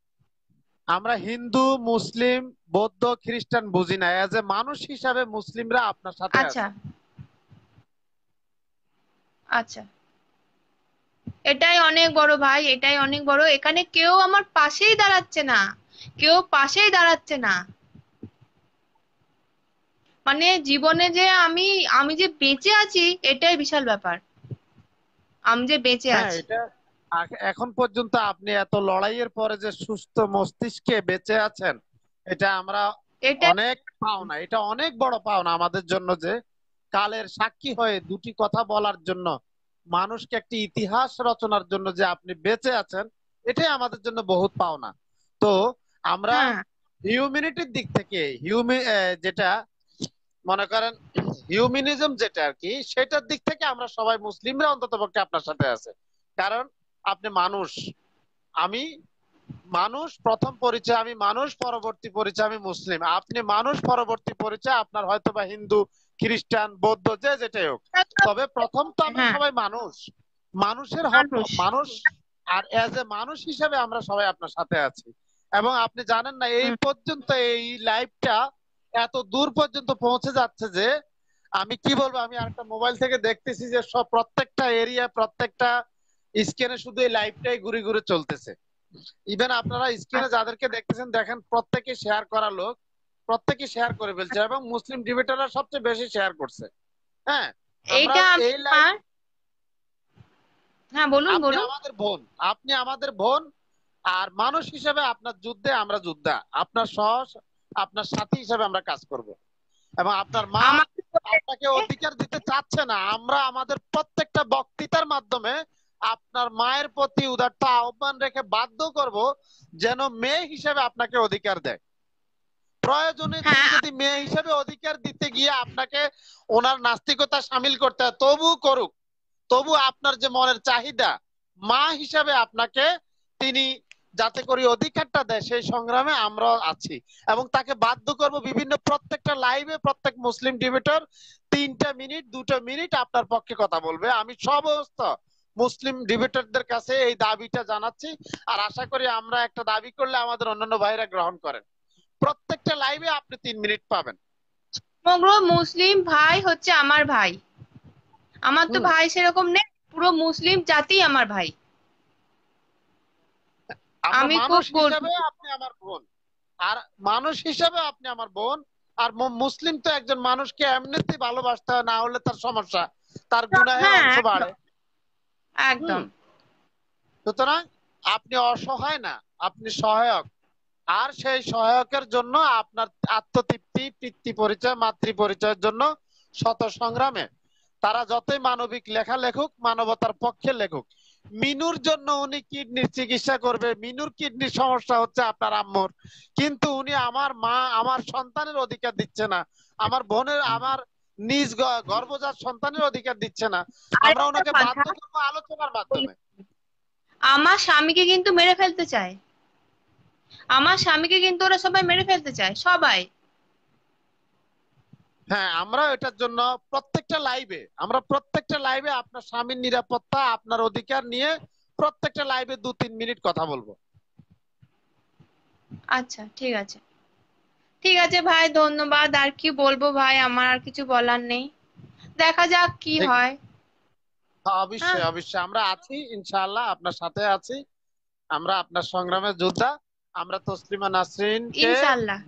[SPEAKER 2] আমরা হিন্দু মুসলিম বৌদ্ধ খ্রিস্টান বুঝি না এজ এ মানুষ হিসাবে মুসলিমরা আপনার সাথে আচ্ছা
[SPEAKER 1] আচ্ছা এটাই অনেক বড় ভাই এটাই অনেক বড় এখানে কেউ আমার পাশেই দাঁড়াচ্ছে না কেউ পাশেই দাঁড়াচ্ছে না মানে জীবনে যে আমি আমি যে বেঁচে আছি এটাই বিশাল ব্যাপার আমি যে বেঁচে হ্যাঁ, আছি এখন
[SPEAKER 2] পর্যন্ত আপনি এত লড়াইয়ের পরে যে সুস্থ মস্তিষ্কে বেঁচে আছেন এটা আমরা অনেক পাওনা এটা অনেক বড় পাওনা আমাদের জন্য যে কালের সাক্ষী হয়ে দুটি কথা বলার জন্য মানুষকে একটি ইতিহাস রচনার জন্য যে আপনি বেঁচে আছেন এটাই আমাদের জন্য বহুত পাওনা তো আমরা হিউম্যানিটির দিক থেকে হিউমি যেটা মনে করেন হিউম্যানিজম যেটা আর কি সেটার দিক থেকে আমরা সবাই মুসলিমরা অন্তত পক্ষে আপনার সাথে আছে কারণ আপনি মানুষ আমি মানুষ প্রথম পরিচয় আমি মানুষ পরবর্তী পরিচয় আমি মুসলিম আপনি মানুষ পরবর্তী পরিচয় আপনার হয়তো বা হিন্দু খ্রিস্টান বৌদ্ধ যে যেটাই হোক তবে প্রথম তো আমরা হ্যাঁ। সবাই মানুষ মানুষের মানুষ আর এজ এ মানুষ হিসেবে আমরা সবাই আপনার সাথে আছি এবং আপনি জানেন না এই পর্যন্ত এই লাইফটা এত দূর পর্যন্ত পৌঁছে যাচ্ছে যে আমি কি বলবো আমি আরেকটা মোবাইল থেকে দেখতেছি যে সব প্রত্যেকটা এরিয়া প্রত্যেকটা স্ক্রিনে শুধু এই লাইভটাই ঘুরে ঘুরে চলতেছে ইভেন আপনারা স্ক্রিনে যাদেরকে দেখতেছেন দেখেন প্রত্যেকে শেয়ার করা লোক প্রত্যেকে শেয়ার করে ফেলছে এবং মুসলিম ডিবেটাররা সবচেয়ে বেশি শেয়ার করছে
[SPEAKER 1] হ্যাঁ এইটা এই হ্যাঁ বলুন বলুন আমাদের
[SPEAKER 2] বোন আপনি আমাদের বোন আর মানুষ হিসেবে আপনার যুদ্ধে আমরা যোদ্ধা আপনার সহ আপনার সাথী হিসেবে আমরা কাজ করব এবং আপনার মা আপনাকে অধিকার দিতে চাচ্ছে না আমরা আমাদের প্রত্যেকটা বক্তৃতার মাধ্যমে আপনার মায়ের প্রতি উদারতা আহ্বান রেখে বাধ্য করব যেন মেয়ে হিসেবে আপনাকে অধিকার দেয় প্রয়োজনে হ্যাঁ। যদি মেয়ে হিসেবে অধিকার দিতে গিয়ে আপনাকে ওনার নাস্তিকতা সামিল করতে হয় তবু করুক তবু আপনার যে মনের চাহিদা মা হিসাবে আপনাকে তিনি যাতে করে অধিকারটা দেয় সেই সংগ্রামে আমরা আছি এবং তাকে বাধ্য করব বিভিন্ন প্রত্যেকটা লাইভে প্রত্যেক মুসলিম ডিবেটর তিনটা মিনিট দুটো মিনিট আপনার পক্ষে কথা বলবে আমি সমস্ত মুসলিম ডিবেটারদের কাছে এই দাবিটা জানাচ্ছি আর আশা করি আমরা একটা দাবি করলে আমাদের অন্যান্য ভাইরা গ্রহণ করেন প্রত্যেকটা লাইভে আপনি তিন মিনিট পাবেন
[SPEAKER 1] সমগ্র মুসলিম ভাই হচ্ছে আমার ভাই আমার তো ভাই সেরকম নেই পুরো মুসলিম জাতি আমার ভাই আমি মানুষ হিসাবে
[SPEAKER 2] আপনি আমার বোন আর
[SPEAKER 1] মানুষ হিসাবে
[SPEAKER 2] আপনি আমার বোন আর মুসলিম তো একজন মানুষকে এমনিতেই ভালোবাসতে হয় না হলে তার সমস্যা তার হ্যাঁ, অংশ বাড়ে একদম সুতরাং আপনি অসহায় না আপনি সহায়ক আর সেই সহায়কের জন্য আপনার আত্মতৃপ্তি পিতৃ পরিচয় মাতৃ পরিচয়ের জন্য শত সংগ্রামে তারা যতই মানবিক লেখা লেখুক মানবতার পক্ষে লেখুক মিনুর জন্য উনি কিডনির চিকিৎসা করবে মিনুর কিডনির সমস্যা হচ্ছে আপনার আম্মুর কিন্তু উনি আমার মা আমার সন্তানের অধিকার দিচ্ছে না আমার বোনের আমার নিজ গর্ভজাত সন্তানের
[SPEAKER 1] অধিকার দিচ্ছে না আমরা ওনাকে বাধ্য করবো আলোচনার মাধ্যমে আমার স্বামীকে কিন্তু মেরে ফেলতে চায় আমার স্বামীকে কিন্তু ওরা সবাই মেরে ফেলতে চায় সবাই হ্যাঁ আমরা এটার জন্য প্রত্যেকটা লাইভে
[SPEAKER 2] আমরা প্রত্যেকটা লাইভে আপনার স্বামীর নিরাপত্তা আপনার অধিকার নিয়ে প্রত্যেকটা লাইভে দু তিন মিনিট কথা বলবো
[SPEAKER 1] আচ্ছা ঠিক আছে ঠিক আছে ভাই ধন্যবাদ আর কি বলবো ভাই আমার আর কিছু বলার নেই দেখা যাক কি হয়
[SPEAKER 2] হ্যাঁ, অবশ্যই হ্যাঁ। অবশ্যই আমরা আছি ইনশাআল্লাহ আপনার সাথে আছি আমরা আপনার সংগ্রামের যোদ্ধা আমরা তসলিমা নাসরিন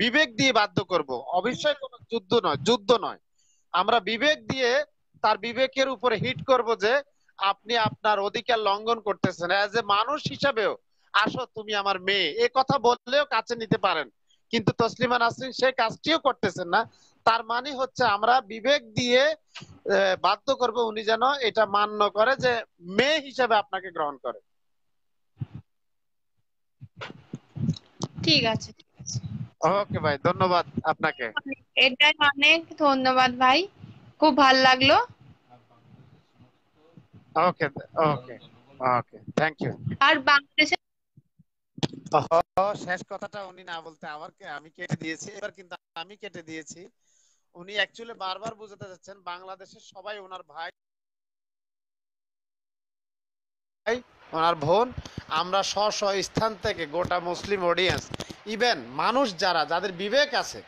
[SPEAKER 2] বিবেক দিয়ে বাধ্য করব অবশ্যই কোন যুদ্ধ নয় যুদ্ধ নয় আমরা বিবেক দিয়ে তার বিবেকের উপরে হিট করব যে আপনি আপনার অধিকার লঙ্ঘন করতেছেন এজ এ মানুষ হিসাবেও আসো তুমি আমার মেয়ে এ কথা বললেও কাছে নিতে পারেন কিন্তু তসলিমা নাসরিন সে কাজটিও করতেছেন না তার মানে হচ্ছে আমরা বিবেক দিয়ে বাধ্য করব উনি যেন এটা মান্য করে যে মেয়ে হিসাবে আপনাকে গ্রহণ করে ঠিক আছে ওকে ভাই ধন্যবাদ আপনাকে
[SPEAKER 1] এটাই অনেক ধন্যবাদ ভাই খুব ভাল লাগলো
[SPEAKER 2] ওকে ওকে ওকে থ্যাংক ইউ
[SPEAKER 1] আর বাংলাদেশে শেষ
[SPEAKER 2] কথাটা উনি না বলতে আবার কে আমি কেটে দিয়েছি এবার কিন্তু আমি কেটে দিয়েছি উনি অ্যাকচুয়ালি বারবার বুঝাতে যাচ্ছেন বাংলাদেশের সবাই ওনার ভাই ওনার বোন আমরা স্ব স্ব স্থান থেকে গোটা মুসলিম অডিয়েন্স ইভেন মানুষ যারা যাদের বিবেক আছে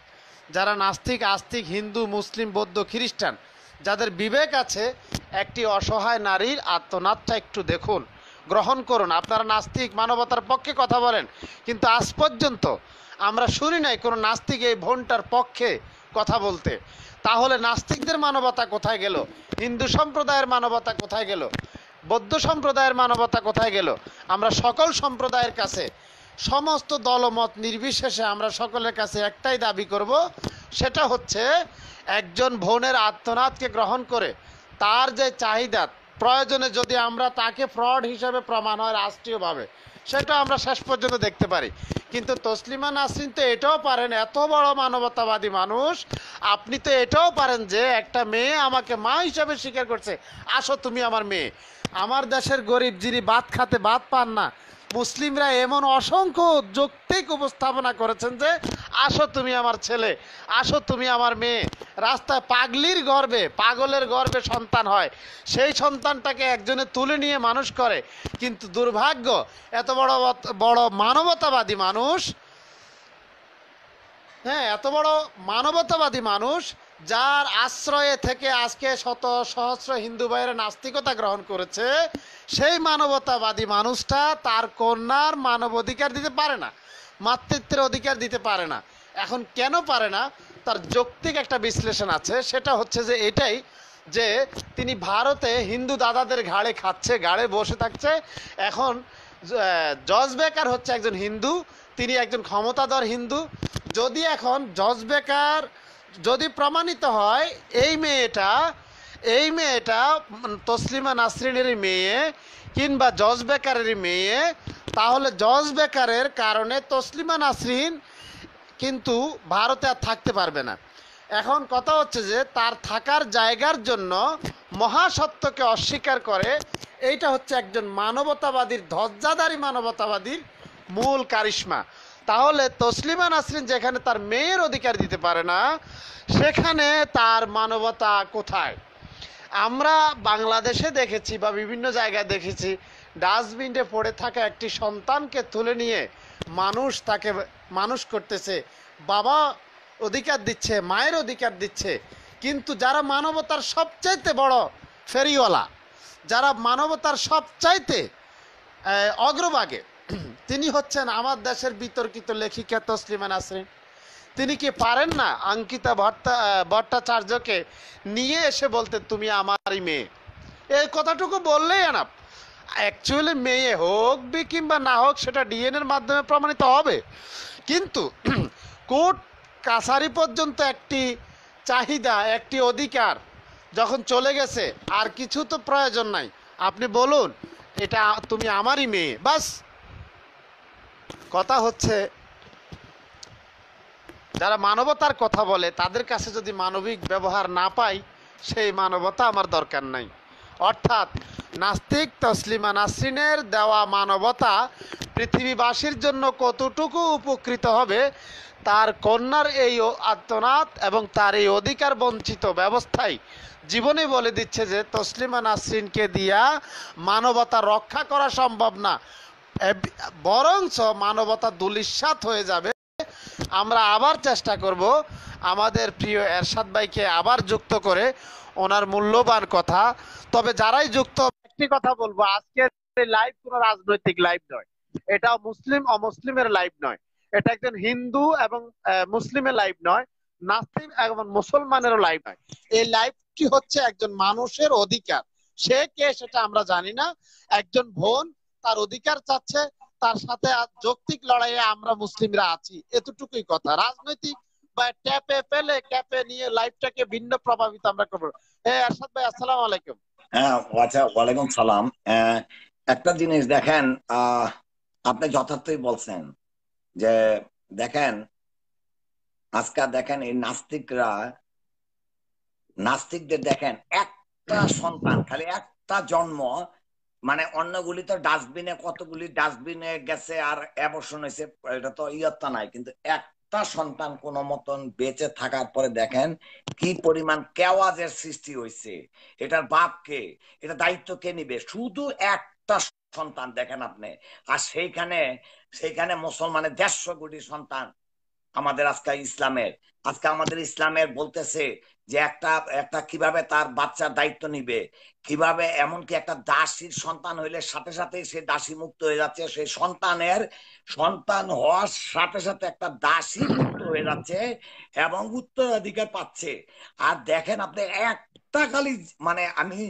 [SPEAKER 2] যারা নাস্তিক আস্তিক হিন্দু মুসলিম বৌদ্ধ খ্রিস্টান যাদের বিবেক আছে একটি অসহায় নারীর আত্মনাথটা একটু দেখুন গ্রহণ করুন আপনারা নাস্তিক মানবতার পক্ষে কথা বলেন কিন্তু আজ পর্যন্ত আমরা শুনি নাই কোনো নাস্তিক এই ভোনটার পক্ষে কথা বলতে তাহলে নাস্তিকদের মানবতা কোথায় গেল হিন্দু সম্প্রদায়ের মানবতা কোথায় গেল বৌদ্ধ সম্প্রদায়ের মানবতা কোথায় গেল আমরা সকল সম্প্রদায়ের কাছে সমস্ত দলমত নির্বিশেষে আমরা সকলের কাছে একটাই দাবি করব সেটা হচ্ছে একজন বোনের আত্মনাথকে গ্রহণ করে তার যে চাহিদা প্রয়োজনে যদি আমরা তাকে ফ্রড হিসাবে প্রমাণ হয় রাষ্ট্রীয়ভাবে সেটা আমরা শেষ পর্যন্ত দেখতে পারি কিন্তু তসলিমা নাসরিন তো এটাও পারেন এত বড় মানবতাবাদী মানুষ আপনি তো এটাও পারেন যে একটা মেয়ে আমাকে মা হিসাবে স্বীকার করছে আসো তুমি আমার মেয়ে আমার দেশের গরিব যিনি বাদ খাতে বাদ পান না মুসলিমরা এমন অসংখ্য যৌক্তিক উপস্থাপনা করেছেন যে আসো তুমি আমার ছেলে আসো তুমি আমার মেয়ে রাস্তায় পাগলির গর্বে পাগলের গর্বে সন্তান হয় সেই সন্তানটাকে একজনে তুলে নিয়ে মানুষ করে কিন্তু দুর্ভাগ্য এত বড় বড় মানবতাবাদী মানুষ হ্যাঁ এত বড় মানবতাবাদী মানুষ যার আশ্রয়ে থেকে আজকে শত সহস্র হিন্দু ভাইয়ের নাস্তিকতা গ্রহণ করেছে সেই মানবতাবাদী মানুষটা তার কন্যার মানব অধিকার দিতে পারে না মাতৃত্বের অধিকার দিতে পারে না এখন কেন পারে না তার যৌক্তিক একটা বিশ্লেষণ আছে সেটা হচ্ছে যে এটাই যে তিনি ভারতে হিন্দু দাদাদের ঘাড়ে খাচ্ছে ঘাড়ে বসে থাকছে এখন জজ বেকার হচ্ছে একজন হিন্দু তিনি একজন ক্ষমতাধর হিন্দু যদি এখন জজ বেকার যদি প্রমাণিত হয় এই মেয়েটা এই মেয়েটা তসলিমা নাসরিনেরই মেয়ে কিংবা জজ বেকারেরই মেয়ে তাহলে জজ বেকারের কারণে তসলিমা নাসরিন কিন্তু ভারতে আর থাকতে পারবে না এখন কথা হচ্ছে যে তার থাকার জায়গার জন্য মহাসত্যকে অস্বীকার করে এইটা হচ্ছে একজন মানবতাবাদীর ধজ্জাদারী মানবতাবাদীর মূল কারিশ্মা তাহলে তসলিমা নাসরিন যেখানে তার মেয়ের অধিকার দিতে পারে না সেখানে তার মানবতা কোথায় আমরা বাংলাদেশে দেখেছি বা বিভিন্ন জায়গায় দেখেছি ডাস্টবিনে পড়ে থাকা একটি সন্তানকে তুলে নিয়ে মানুষ তাকে মানুষ করতেছে বাবা অধিকার দিচ্ছে মায়ের অধিকার দিচ্ছে কিন্তু যারা মানবতার সবচাইতে বড় ফেরিওয়ালা যারা মানবতার সবচাইতে অগ্রভাগে তিনি হচ্ছেন আমার দেশের বিতর্কিত লেখিকা তসলিমা নাসরিন তিনি কি পারেন না অঙ্কিতা ভট্টা ভট্টাচার্যকে নিয়ে এসে বলতে তুমি আমারই মেয়ে এই কথাটুকু বললেই আনাপ অ্যাকচুয়ালি মেয়ে হোক বি কিংবা না হোক সেটা ডিএনএর মাধ্যমে প্রমাণিত হবে কিন্তু কোর্ট কাছারি পর্যন্ত একটি চাহিদা একটি অধিকার যখন চলে গেছে আর কিছু তো প্রয়োজন নাই আপনি বলুন এটা তুমি আমারই মেয়ে বাস কথা হচ্ছে যারা মানবতার কথা বলে তাদের কাছে যদি মানবিক ব্যবহার না পাই সেই মানবতা আমার দরকার নাই অর্থাৎ নাস্তিক তসলিমা নাসরিনের দেওয়া মানবতা পৃথিবীবাসীর জন্য কতটুকু উপকৃত হবে তার কন্যার এই আত্মনাথ এবং তার এই অধিকার বঞ্চিত ব্যবস্থাই জীবনে বলে দিচ্ছে যে তসলিমা নাসরিনকে দিয়া মানবতা রক্ষা করা সম্ভব না বরঞ্চ মানবতা দুলিশ্বাত হয়ে যাবে আমরা আবার চেষ্টা করব আমাদের প্রিয় এরশাদ ভাইকে আবার যুক্ত করে ওনার মূল্যবান কথা তবে যারাই যুক্ত একটি কথা বলবো আজকের লাইভ কোনো রাজনৈতিক লাইভ নয় এটা মুসলিম অমুসলিমের লাইভ নয় এটা একজন হিন্দু এবং মুসলিমের লাইভ নয় নাস্তিক এবং মুসলমানেরও লাইভ নয় এই লাইভটি হচ্ছে একজন মানুষের অধিকার সে কে সেটা আমরা জানি না একজন বোন তার অধিকার চাচ্ছে তার সাথে যৌক্তিক লড়াইয়ে আমরা মুসলিমরা আছি এতটুকুই কথা রাজনৈতিক বা ট্যাপে ফেলে ক্যাপে নিয়ে লাইফটাকে ভিন্ন প্রভাবিত আমরা করবো হ্যাঁ ভাই আসসালাম আলাইকুম
[SPEAKER 3] হ্যাঁ আচ্ছা ওয়ালাইকুম সালাম একটা জিনিস দেখেন আপনি যথার্থই বলছেন যে দেখেন আজকে দেখেন এই নাস্তিকরা নাস্তিকদের দেখেন একটা সন্তান খালি একটা জন্ম মানে অন্যগুলি তো ডাস্টবিনে কতগুলি ডাস্টবিনে গেছে আর অ্যাবর্শন হয়েছে এটা তো ইয়ত্তা নাই কিন্তু একটা সন্তান কোন মতন বেঁচে থাকার পরে দেখেন কি পরিমাণ কেওয়াজের সৃষ্টি হয়েছে এটার বাপকে এটা দায়িত্ব কে নিবে শুধু একটা সন্তান দেখেন আপনি আর সেইখানে সেইখানে মুসলমানের দেড়শো কোটি সন্তান আমাদের আজকে ইসলামের আজকে আমাদের ইসলামের বলতেছে যে একটা একটা কিভাবে তার বাচ্চার দায়িত্ব নিবে কিভাবে এমনকি একটা দাসীর সন্তান হইলে সাথে সাথে সে দাসী মুক্ত হয়ে যাচ্ছে সে সন্তানের সন্তান হওয়ার সাথে সাথে একটা দাসী মুক্ত হয়ে যাচ্ছে এবং উত্তরাধিকার পাচ্ছে আর দেখেন আপনি একটা খালি মানে আমি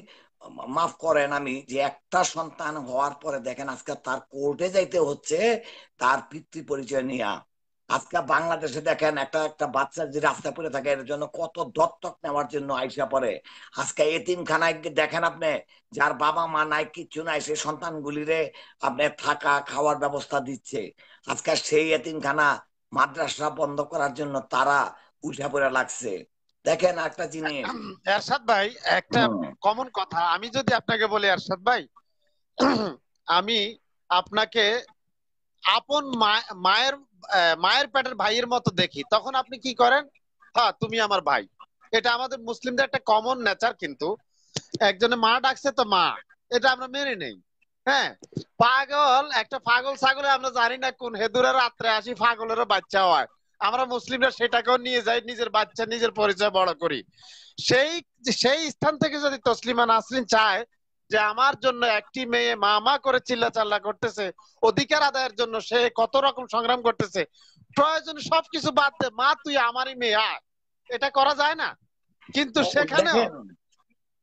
[SPEAKER 3] মাফ করেন আমি যে একটা সন্তান হওয়ার পরে দেখেন আজকে তার কোর্টে যাইতে হচ্ছে তার পিতৃ পরিচয় নিয়ে আজকে বাংলাদেশে দেখেন একটা একটা বাচ্চা যে রাস্তা পড়ে থাকে এর জন্য কত দত্তক নেওয়ার জন্য আইসা পড়ে আজকে এতিমখানায় দেখেন আপনি যার বাবা মা নাই কিচ্ছু নাই সেই সন্তানগুলিরে আপনি থাকা খাওয়ার ব্যবস্থা দিচ্ছে আজকে সেই এতিমখানা মাদ্রাসা বন্ধ করার জন্য তারা উঠা পড়ে লাগছে দেখেন একটা জিনিস এরশাদ ভাই একটা কমন
[SPEAKER 2] কথা আমি যদি আপনাকে বলি এরশাদ ভাই আমি আপনাকে আপন মায়ের মায়ের পেটের ভাইয়ের মতো দেখি তখন আপনি কি করেন হ্যাঁ তুমি আমার ভাই এটা আমাদের মুসলিমদের একটা কমন নেচার কিন্তু একজনে মা ডাকছে তো মা এটা আমরা মেনে নেই হ্যাঁ পাগল একটা পাগল ছাগলে আমরা জানি না কোন হেদুরে রাত্রে আসি পাগলেরও বাচ্চা হয় আমরা মুসলিমরা সেটাকেও নিয়ে যাই নিজের বাচ্চা নিজের পরিচয় বড় করি সেই সেই স্থান থেকে যদি তসলিমা নাসরিন চায় যে আমার জন্য একটি মেয়ে মামা করে চিল্লা চাল্লা করতেছে অধিকার আদায়ের জন্য সে কত রকম সংগ্রাম করতেছে প্রয়োজন সবকিছু বাদ দে মা তুই আমারই মেয়ে আয় এটা করা যায় না
[SPEAKER 3] কিন্তু সেখানে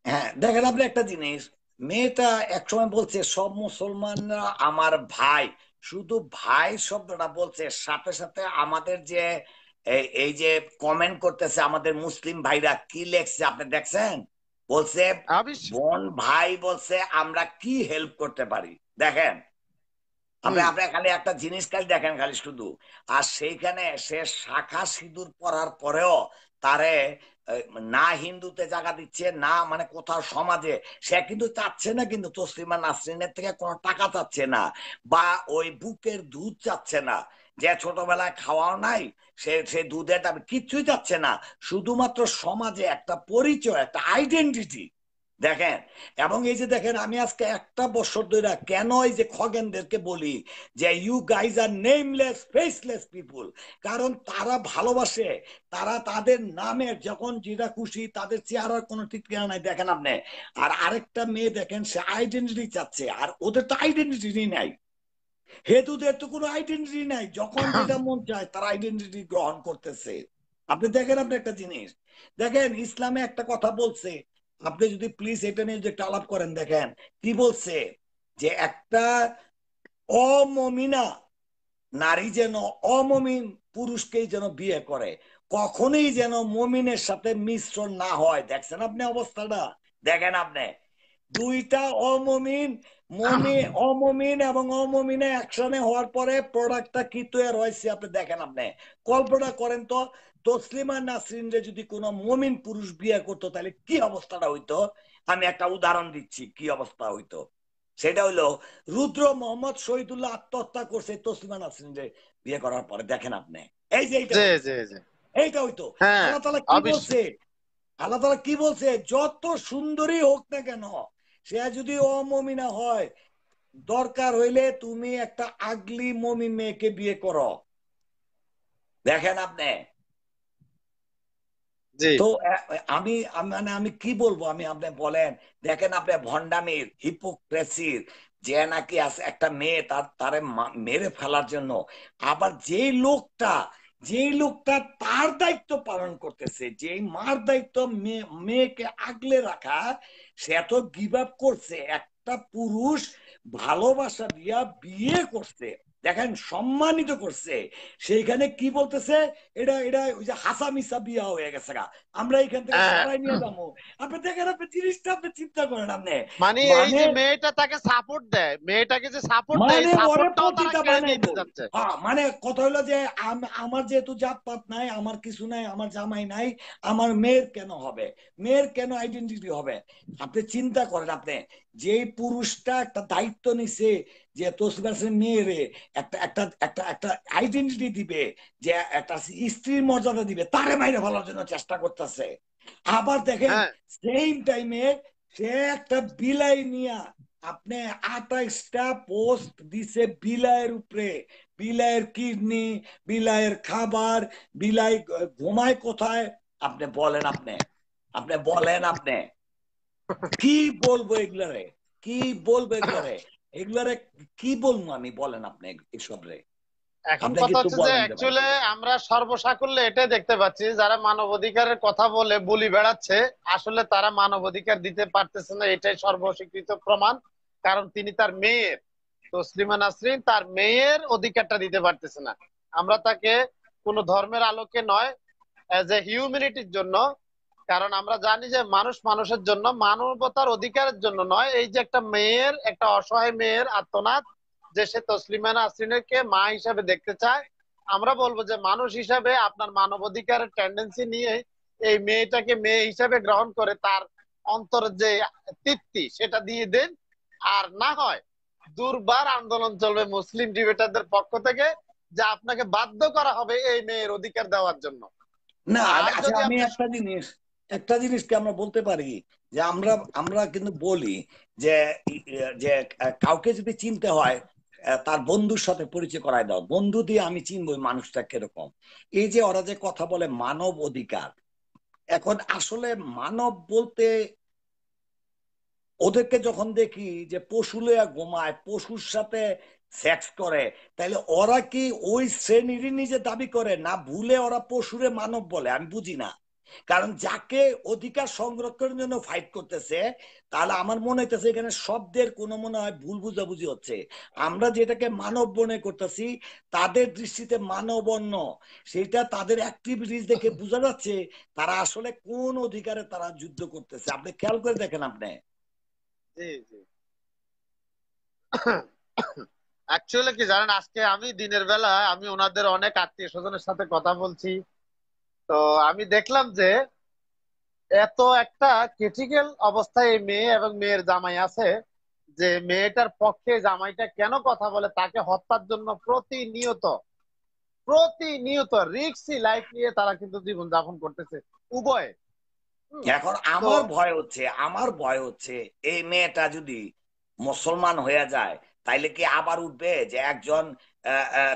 [SPEAKER 3] হ্যাঁ দেখেন আপনি একটা জিনিস মেয়েটা একসময় বলছে সব মুসলমানরা আমার ভাই শুধু ভাই শব্দটা বলছে সাথে সাথে আমাদের যে এই যে কমেন্ট করতেছে আমাদের মুসলিম ভাইরা কি লেখছে আপনি দেখছেন বলছে বোন ভাই বলছে আমরা কি হেল্প করতে পারি দেখেন আপনি আপনার খালি একটা জিনিস খালি দেখেন খালি শুধু আর সেইখানে সে শাখা সিঁদুর পরার পরেও তারে না হিন্দুতে জায়গা দিচ্ছে না মানে কোথাও সমাজে সে কিন্তু চাচ্ছে না কিন্তু তসলিমা নাসরিনের থেকে কোনো টাকা চাচ্ছে না বা ওই বুকের দুধ চাচ্ছে না যে ছোটবেলায় খাওয়াও নাই সে সে দুধের তার কিচ্ছুই যাচ্ছে না শুধুমাত্র সমাজে একটা পরিচয় একটা আইডেন্টিটি দেখেন এবং এই যে দেখেন আমি আজকে একটা বছর ধরে কেন এই যে খগেনদেরকে বলি যে you guys are nameless faceless people কারণ তারা ভালোবাসে তারা তাদের নামের যখন যেটা খুশি তাদের চেহারার কোনো ঠিকানা নাই দেখেন আপনি আর আরেকটা মেয়ে দেখেন সে আইডেন্টিটি চাচ্ছে আর ওদের তো আইডেন্টিটি নাই হেতুদের তো কোনো আইডেন্টি নাই যখন যেটা মন চায় তার আইডেন্টি গ্রহণ করতেছে আপনি দেখেন আপনি একটা জিনিস দেখেন ইসলামে একটা কথা বলছে আপনি যদি প্লিজ এটা নিয়ে যদি একটা আলাপ করেন দেখেন কি বলছে যে একটা অমমিনা নারী যেন অমমিন পুরুষকেই যেন বিয়ে করে কখনোই যেন মমিনের সাথে মিশ্রণ না হয় দেখছেন আপনি অবস্থাটা দেখেন আপনি দুইটা অমমিন অমমিন এবং অমমিনে অ্যাকশনে হওয়ার পরে প্রোডাক্টটা কি তৈরি হয়েছে আপনি দেখেন আপনি কল্পনা করেন তো তসলিমা যদি কোনো মমিন পুরুষ বিয়ে করতো তাহলে কি অবস্থাটা হইতো আমি একটা উদাহরণ দিচ্ছি কি অবস্থা হইতো সেটা হলো রুদ্র মোহাম্মদ শহীদুল্লাহ আত্মহত্যা করছে তসলিমা রে বিয়ে করার পরে দেখেন আপনি এই যে এইটা হইতো হ্যাঁ, আল্লাহ তালা কি বলছে আল্লাহ তালা কি বলছে যত সুন্দরী হোক না কেন সে যদি অমমিনা হয় দরকার হইলে তুমি একটা আগলি মমিন মেয়েকে বিয়ে করো দেখেন আপনি তো আমি মানে আমি কি বলবো আমি আপনি বলেন দেখেন আপনি ভন্ডামির হিপোক্রেসির যে নাকি একটা মেয়ে তার তারে মেরে ফেলার জন্য আবার যে লোকটা যে লোকটা তার দায়িত্ব পালন করতেছে যে মার দায়িত্ব মেয়েকে আগলে রাখা সে এত গিভ আপ করছে একটা পুরুষ ভালোবাসা দিয়া বিয়ে করছে দেখেন সম্মানিত করছে সেইখানে কি বলতেছে এটা এটা ওই যে হাসামি সাবিয়া হয়ে গেছে গা আমরা এখান থেকে হ্যাঁ। সবাই নিয়ে যাবো আপনি দেখেন আপনি জিনিসটা আপনি চিন্তা করেন আপনি মানে এই মানে যে
[SPEAKER 2] মেয়েটা তাকে সাপোর্ট
[SPEAKER 3] দেয় মেয়েটাকে যে সাপোর্ট দেয় সাপোর্টটাও মানে তারা কেড়ে নিতে যাচ্ছে মানে কথা হলো যে আমার যেহেতু জাতপাত নাই আমার কিছু নাই আমার জামাই নাই আমার মেয়ের কেন হবে মেয়ের কেন আইডেন্টিটি হবে আপনি চিন্তা করেন আপনি যে পুরুষটা একটা দায়িত্ব নিছে যে তসিবাসের মেয়েরে একটা একটা একটা একটা আইডেন্টিটি দিবে যে একটা স্ত্রীর মর্যাদা দিবে তারে মাইরে ফেলার জন্য চেষ্টা করতেছে আবার দেখেন সেম হ্যাঁ। টাইমে সে একটা বিলাই নিয়া আপনি আঠাইশটা পোস্ট দিছে বিলায়ের উপরে বিলায়ের কিডনি বিলায়ের খাবার বিলাই ঘুমায় কোথায় আপনি বলেন আপনি আপনি বলেন আপনি কি বলবো এগুলারে কি বলবো এগুলারে এগুলার কি বলবো আমি বলেন আপনি এসব রে এখন কথা হচ্ছে যে অ্যাকচুয়ালি আমরা এটাই দেখতে পাচ্ছি
[SPEAKER 2] যারা কথা বলে বলি বেড়াচ্ছে আসলে তারা দিতে পারতেছে না এটাই সর্বস্বীকৃত প্রমাণ কারণ তিনি তার মেয়ের তো শ্রীমান নাসরিন তার মেয়ের অধিকারটা দিতে পারতেছে না আমরা তাকে কোনো ধর্মের আলোকে নয় অ্যাজ এ হিউম্যানিটির জন্য কারণ আমরা জানি যে মানুষ মানুষের জন্য মানবতার অধিকারের জন্য নয় এই যে একটা মেয়ের একটা অসহায় মেয়ের আত্মনাথ যে সে আসিনের কে মা হিসাবে দেখতে চায় আমরা বলবো যে মানুষ হিসাবে আপনার মানব অধিকারের টেন্ডেন্সি নিয়ে এই মেয়েটাকে মেয়ে হিসাবে গ্রহণ করে তার অন্তর যে তৃপ্তি সেটা দিয়ে দেন আর না হয় দুর্বার আন্দোলন চলবে মুসলিম ডিবেটারদের পক্ষ থেকে যে আপনাকে বাধ্য করা হবে এই মেয়ের অধিকার দেওয়ার জন্য
[SPEAKER 3] না আচ্ছা, আমি একটা জিনিস একটা জিনিস কি আমরা বলতে পারি যে আমরা আমরা কিন্তু বলি যে যে কাউকে যদি চিনতে হয় তার বন্ধুর সাথে পরিচয় করাই দাও বন্ধু দিয়ে আমি চিনবো মানুষটা কিরকম এই যে ওরা যে কথা বলে মানব অধিকার এখন আসলে মানব বলতে ওদেরকে যখন দেখি যে পশুলেয়া গোমায় পশুর সাথে সেক্স করে তাহলে ওরা কি ওই শ্রেণীরই নিজে দাবি করে না ভুলে ওরা পশুরে মানব বলে আমি বুঝি না কারণ যাকে অধিকার সংরক্ষণের জন্য ফাইট করতেছে তাহলে আমার মনে হইতেছে এখানে শব্দের কোনো মনে হয় ভুল বুঝাবুঝি হচ্ছে আমরা যেটাকে মানব মনে করতেছি তাদের দৃষ্টিতে মানবন্য সেটা তাদের অ্যাক্টিভিটিস দেখে বোঝা যাচ্ছে তারা আসলে কোন অধিকারে তারা যুদ্ধ করতেছে আপনি খেয়াল করে দেখেন আপনি অ্যাকচুয়ালি কি জানেন
[SPEAKER 2] আজকে আমি দিনের বেলা আমি ওনাদের অনেক আত্মীয় স্বজনের সাথে কথা বলছি তো আমি দেখলাম যে এত একটা ক্রিটিক্যাল অবস্থায় এই মেয়ে এবং মেয়ের জামাই আছে যে মেয়েটার পক্ষে জামাইটা কেন কথা বলে তাকে হত্যার জন্য প্রতিনিয়ত প্রতিনিয়ত রিক্সি লাইফ নিয়ে তারা কিন্তু জীবন যাপন করতেছে উভয় এখন আমার
[SPEAKER 3] ভয় হচ্ছে আমার ভয় হচ্ছে এই মেয়েটা যদি মুসলমান হয়ে যায় তাইলে কি আবার উঠবে যে একজন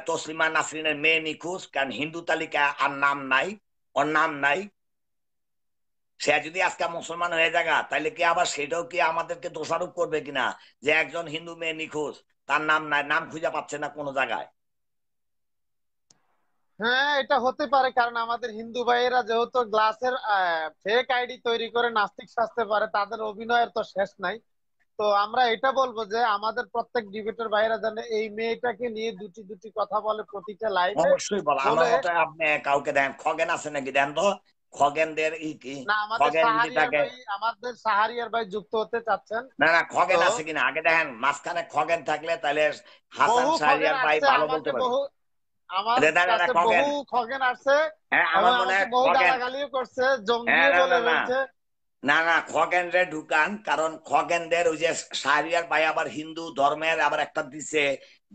[SPEAKER 3] তসলিমা নাসরিনের মেয়ে নিখোঁজ কারণ হিন্দু তালিকা আর নাম নাই ওর নাম নাই সে যদি আজকে মুসলমান হয়ে জায়গা তাহলে কি আবার সেটাও কি আমাদেরকে দোষারোপ করবে কিনা যে একজন হিন্দু মেয়ে নিখোঁজ তার নাম নাই নাম খুঁজে পাচ্ছে না কোনো জায়গায়
[SPEAKER 2] হ্যাঁ এটা হতে পারে কারণ আমাদের হিন্দু ভাইয়েরা যেহেতু গ্লাসের ফেক আইডি তৈরি করে নাস্তিক সাজতে পারে তাদের অভিনয়ের তো শেষ নাই তো আমরা এটা বলবো যে আমাদের প্রত্যেক ডিবেটের বাইরে যেন এই মেয়েটাকে নিয়ে দুটি দুটি কথা বলে প্রতিটা লাইফ অবশ্যই বলা আমরা এটা
[SPEAKER 3] আপনি কাউকে দেন খগেন আছে নাকি দেন তো খগেনদের ই কি
[SPEAKER 2] আমাদের সাহারিয়ার ভাই যুক্ত হতে চাচ্ছেন না
[SPEAKER 3] না খগেন আছে কিনা আগে দেখেন মাঝখানে খগেন থাকলে তাহলে হাসান সাহারিয়ার ভাই ভালো বলতে পারে
[SPEAKER 2] আমার আচ্ছা, বহু খগেন আছে হ্যাঁ আমার মনে হয় খগেন করছে জঙ্গি হ্যাঁ, বলে রয়েছে
[SPEAKER 3] না না খগেন্দ্রে ঢুকান কারণ খগেনদের ওই যে সারিয়ার ভাই আবার হিন্দু ধর্মের আবার একটা দিছে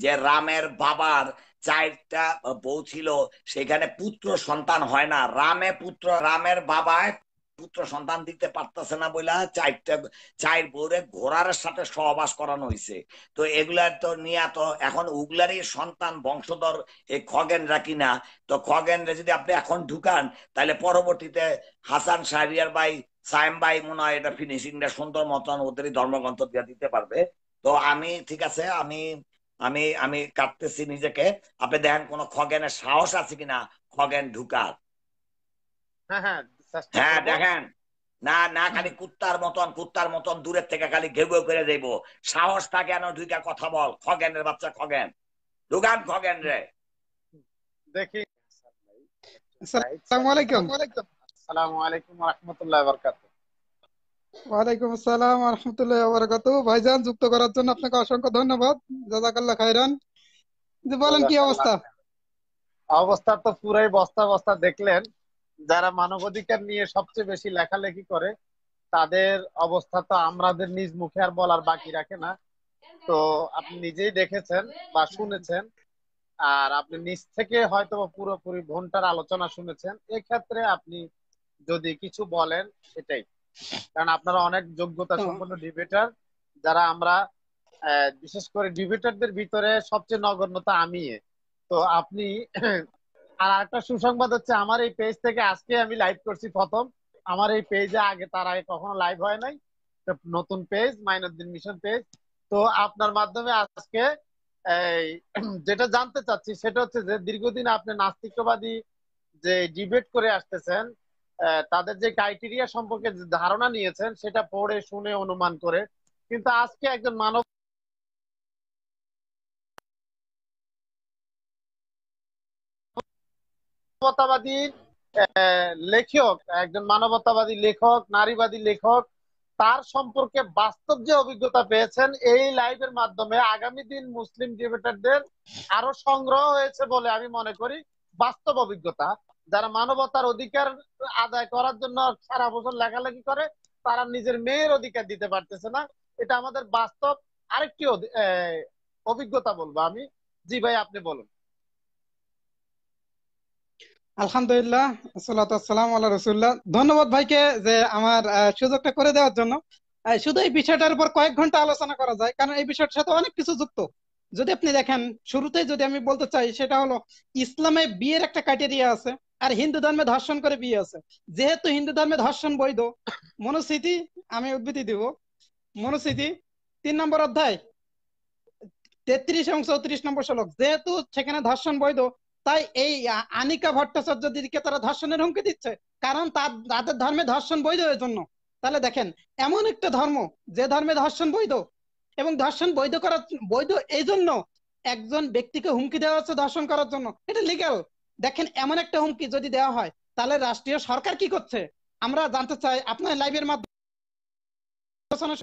[SPEAKER 3] যে রামের বাবার চারটা বউ ছিল সেখানে পুত্র সন্তান হয় না রামে পুত্র রামের বাবায় পুত্র সন্তান দিতে পারতেছে না বলে চারটা চার বউরে ঘোড়ার সাথে সহবাস করানো হয়েছে তো এগুলার তো নিয়ে তো এখন উগলারই সন্তান বংশধর এই খগেনরা কিনা তো খগেনরা যদি আপনি এখন ঢুকান তাহলে পরবর্তীতে হাসান শাহরিয়ার ভাই সাইম বাই মনে হয় এটা ফিনিশিংটা সুন্দর মতন ওদেরই ধর্মগ্রন্থ দিয়ে দিতে পারবে তো আমি ঠিক আছে আমি আমি আমি কাটতেছি নিজেকে আপনি দেখেন কোন খগেনের সাহস আছে কিনা খগেন ঢুকার হ্যাঁ, হ্যাঁ, হ্যাঁ দেখেন না না খালি কুত্তার মতন কুত্তার মতন দূরের থেকে খালি ঘেউ করে দেবো সাহস থাকে কেন দুইটা কথা বল খগেনের বাচ্চা খগেন ঢুকান খগেন রে দেখি
[SPEAKER 4] আসসালামু আলাইকুম
[SPEAKER 2] আসসালামু আলাইকুম রহমতুল্লাহ বরকাত
[SPEAKER 4] ওয়ালাইকুম আসসালাম রহমতুল্লাহ বরকাত ভাইজান যুক্ত করার জন্য আপনাকে অসংখ্য ধন্যবাদ জাজাকাল্লাহ খাইরান যে বলেন কি অবস্থা
[SPEAKER 2] অবস্থা তো পুরাই বস্তা বস্তা দেখলেন যারা মানবাধিকার নিয়ে সবচেয়ে বেশি লেখালেখি করে তাদের অবস্থা তো আমাদের নিজ মুখে আর বলার বাকি রাখে না তো আপনি নিজেই দেখেছেন বা শুনেছেন আর আপনি নিজ থেকে হয়তো পুরোপুরি ঘন্টার আলোচনা শুনেছেন এক্ষেত্রে আপনি যদি কিছু বলেন সেটাই কারণ আপনারা অনেক যোগ্যতা হ্যাঁ। সম্পন্ন ডিবেটার যারা আমরা বিশেষ করে ডিবেটারদের ভিতরে সবচেয়ে নগণ্যতা আমি তো আপনি আর একটা সুসংবাদ হচ্ছে আমার এই পেজ থেকে আজকে আমি লাইভ করছি প্রথম আমার এই পেজে আগে তার আগে কখনো লাইভ হয় নাই নতুন পেজ মাইনুদ্দিন মিশন পেজ তো আপনার মাধ্যমে আজকে এই যেটা জানতে চাচ্ছি সেটা হচ্ছে যে দীর্ঘদিন আপনি নাস্তিকবাদী যে ডিবেট করে আসতেছেন তাদের যে ক্রাইটেরিয়া সম্পর্কে ধারণা নিয়েছেন সেটা পড়ে শুনে অনুমান করে কিন্তু আজকে একজন মানব মানবতাবাদী লেখক একজন মানবতাবাদী লেখক নারীবাদী লেখক তার সম্পর্কে বাস্তব যে অভিজ্ঞতা পেয়েছেন এই লাইভের মাধ্যমে আগামী দিন মুসলিম ডিবেটারদের আরো সংগ্রহ হয়েছে বলে আমি মনে করি বাস্তব অভিজ্ঞতা যারা মানবতার অধিকার আদায় করার জন্য সারা বছর লেখালেখি করে তারা নিজের মেয়ের অধিকার দিতে পারতেছে না এটা আমাদের বাস্তব আরেকটি অভিজ্ঞতা বলবো আমি জি ভাই আপনি বলুন
[SPEAKER 4] আলহামদুলিল্লাহ সালাম আল্লাহ রসুল্লাহ ধন্যবাদ ভাইকে যে আমার সুযোগটা করে দেওয়ার জন্য শুধু এই বিষয়টার উপর কয়েক ঘন্টা আলোচনা করা যায় কারণ এই বিষয়টার সাথে অনেক কিছু যুক্ত যদি আপনি দেখেন শুরুতে যদি আমি বলতে চাই সেটা হলো ইসলামে বিয়ের একটা ক্রাইটেরিয়া আছে আর হিন্দু ধর্মে ধর্ষণ করে বিয়ে আছে যেহেতু হিন্দু ধর্মে ধর্ষণ বৈধ মনুস্মৃতি আমি উদ্বৃতি দিব মনুস্মৃতি তিন নম্বর অধ্যায় তেত্রিশ এবং চৌত্রিশ নম্বর শ্লোক যেহেতু সেখানে ধর্ষণ বৈধ তাই এই আনিকা ভট্টাচার্য দিদিকে তারা ধর্ষণের হুমকি দিচ্ছে কারণ তাদের ধর্মে ধর্ষণ বৈধ এর জন্য তাহলে দেখেন এমন একটা ধর্ম যে ধর্মে ধর্ষণ বৈধ এবং ধর্ষণ বৈধ করার বৈধ এই জন্য একজন ব্যক্তিকে হুমকি দেওয়া হচ্ছে ধর্ষণ করার জন্য এটা লিগাল দেখেন এমন একটা হুমকি যদি দেওয়া হয় তাহলে রাষ্ট্রীয় সরকার কি করছে আমরা জানতে চাই আপনার লাইভের মাধ্যমে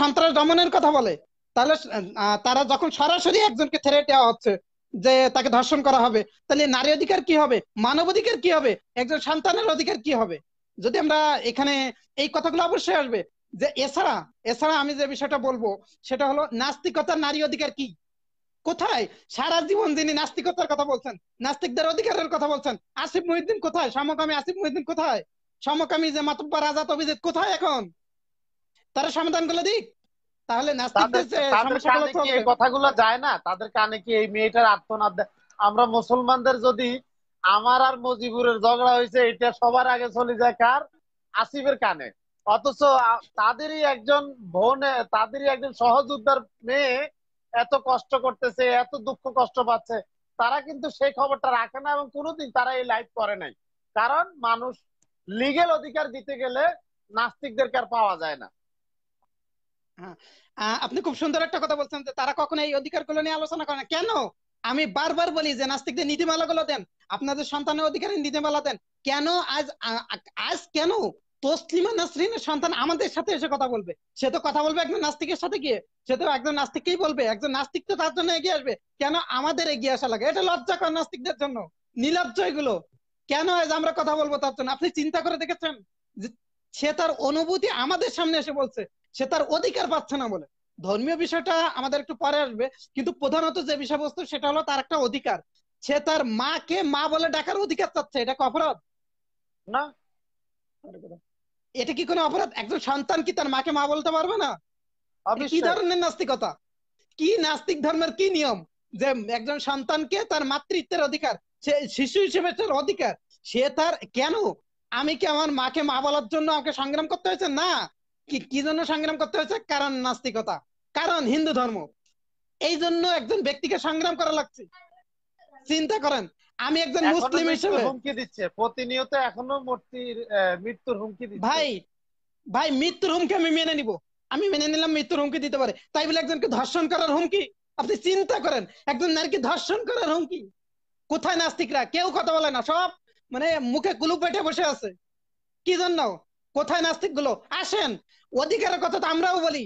[SPEAKER 4] সন্ত্রাস দমনের কথা বলে তাহলে তারা যখন সরাসরি একজনকে ছেড়ে দেওয়া হচ্ছে যে তাকে ধর্ষণ করা হবে তাহলে নারী অধিকার কি হবে মানব অধিকার কি হবে একজন সন্তানের অধিকার কি হবে যদি আমরা এখানে এই কথাগুলো অবশ্যই আসবে যে এছাড়া এছাড়া আমি যে বিষয়টা বলবো সেটা হলো নাস্তিকতা নারী অধিকার কি কোথায় সারা জীবন যিনি নাস্তিকতার কথা বলছেন নাস্তিকদের অধিকারের কথা বলছেন আসিফ মহিদ্দিন কোথায় সমকামী আসিফ মহিদ্দিন কোথায় সমকামী যে মাতব্বা আজাদ অভিজিৎ কোথায় এখন তারা সমাধান গুলো দিক তাহলে নাস্তিকদের কথাগুলো
[SPEAKER 2] যায় না তাদের কানে কি এই মেয়েটার আত্মনাদ আমরা মুসলমানদের যদি আমার আর মজিবুরের ঝগড়া হয়েছে এটা সবার আগে চলে যায় কার আসিফের কানে অথচ তাদেরই একজন বোন তাদেরই একজন সহযোদ্ধার মেয়ে এত কষ্ট করতেছে এত দুঃখ কষ্ট পাচ্ছে তারা কিন্তু সেই খবরটা রাখে না এবং কোনোদিন তারা এই লাইভ করে নাই কারণ মানুষ লিগেল অধিকার দিতে গেলে নাস্তিকদেরকে আর পাওয়া যায় না হ্যাঁ, আপনি খুব
[SPEAKER 4] সুন্দর একটা কথা বলছেন যে তারা কখনো এই অধিকার গুলো নিয়ে আলোচনা করে না কেন আমি বারবার বলি যে নাস্তিকদের নীতিমালা গুলো দেন আপনাদের সন্তানের অধিকারের নীতিমালা দেন কেন আজ আজ কেন তসলিমা নাসরিনের সন্তান আমাদের সাথে এসে কথা বলবে সে তো কথা বলবে একজন নাস্তিকের সাথে গিয়ে সে তো একজন নাস্তিককেই বলবে একজন নাস্তিক তো তার জন্য এগিয়ে আসবে কেন আমাদের এগিয়ে আসা লাগে এটা লজ্জাকর নাস্তিকদের জন্য নিলজ্জ এগুলো কেন আজ আমরা কথা বলবো তার জন্য আপনি চিন্তা করে দেখেছেন সে তার অনুভূতি আমাদের সামনে এসে বলছে সে তার অধিকার পাচ্ছে না বলে ধর্মীয় বিষয়টা আমাদের একটু পরে আসবে কিন্তু প্রধানত যে বিষয়বস্তু সেটা হলো তার একটা অধিকার সে তার মাকে মা বলে ডাকার অধিকার চাচ্ছে এটা অপরাধ না এটা কি কোনো অপরাধ একজন সন্তান কি তার মাকে মা বলতে পারবে না কি ধরনের নাস্তিকতা কি নাস্তিক ধর্মের কি নিয়ম যে একজন সন্তানকে তার মাতৃত্বের অধিকার সে শিশু হিসেবে তার অধিকার সে তার কেন আমি কি আমার মাকে মা বলার জন্য আমাকে সংগ্রাম করতে হয়েছে না কি কি জন্য সংগ্রাম করতে হয়েছে কারণ নাস্তিকতা কারণ হিন্দু ধর্ম এই জন্য একজন ব্যক্তিকে সংগ্রাম করা লাগছে চিন্তা করেন আমি একজন মুসলিম হিসেবে হুমকি
[SPEAKER 2] দিচ্ছে প্রতিনিয়ত এখনো মূর্তির মৃত্যুর হুমকি
[SPEAKER 4] দিচ্ছে ভাই ভাই মৃত্যুর হুমকি আমি মেনে নিব আমি মেনে নিলাম মৃত্যুর হুমকি দিতে পারে তাই বলে একজনকে ধর্ষণ করার হুমকি আপনি চিন্তা করেন একজন নারীকে ধর্ষণ করার হুমকি কোথায় নাস্তিকরা কেউ কথা বলে না সব মানে মুখে কুলু পেটে বসে আছে কি জন্য কোথায় নাস্তিক গুলো আসেন অধিকারের কথা তো আমরাও বলি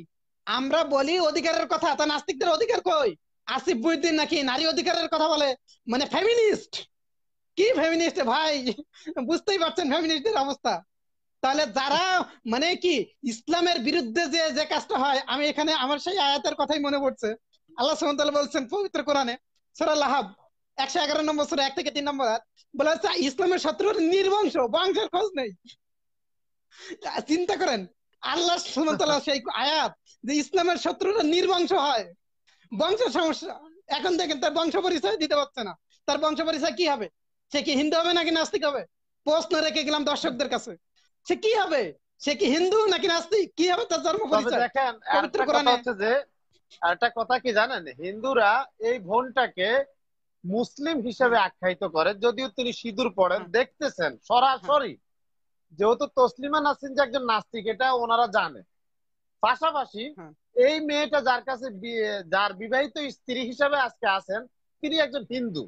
[SPEAKER 4] আমরা বলি অধিকারের কথা তা নাস্তিকদের অধিকার কই আসিফ বুদ্দিন নাকি নারী অধিকারের কথা বলে মানে ফেমিনিস্ট কি ফেমিনিস্ট ভাই বুঝতেই পারছেন ফেমিনিস্টের অবস্থা তাহলে যারা মানে কি ইসলামের বিরুদ্ধে যে যে কাজটা হয় আমি এখানে আমার সেই আয়াতের কথাই মনে পড়ছে আল্লাহ সুমতাল বলছেন পবিত্র কোরআনে সরাল আহাব একশো এগারো নম্বর সরে এক থেকে তিন নম্বর বলে হচ্ছে ইসলামের শত্রুর নির্বংশ বংশের খোঁজ নেই চিন্তা করেন আল্লাহ সুমতাল সেই আয়াত যে ইসলামের শত্রুরা নির্বংশ হয় বংশ সমস্যা এখন দেখেন তার বংশ পরিচয় দিতে পারছে না তার বংশ পরিচয় কি হবে সে কি হিন্দু হবে নাকি নাস্তিক হবে প্রশ্ন রেখে গেলাম দর্শকদের কাছে সে কি
[SPEAKER 2] হবে সে কি হিন্দু নাকি নাস্তিক কি হবে তার জন্ম পরিচয় দেখেন যে একটা কথা কি জানেন হিন্দুরা এই ভোনটাকে মুসলিম হিসেবে আখ্যায়িত করে যদিও তিনি সিঁদুর পড়েন দেখতেছেন সরাসরি যেহেতু তসলিমা নাসিন যে একজন নাস্তিক এটা ওনারা জানে পাশাপাশি এই মেয়েটা যার কাছে যার বিবাহিত স্ত্রী হিসাবে আজকে আছেন তিনি একজন হিন্দু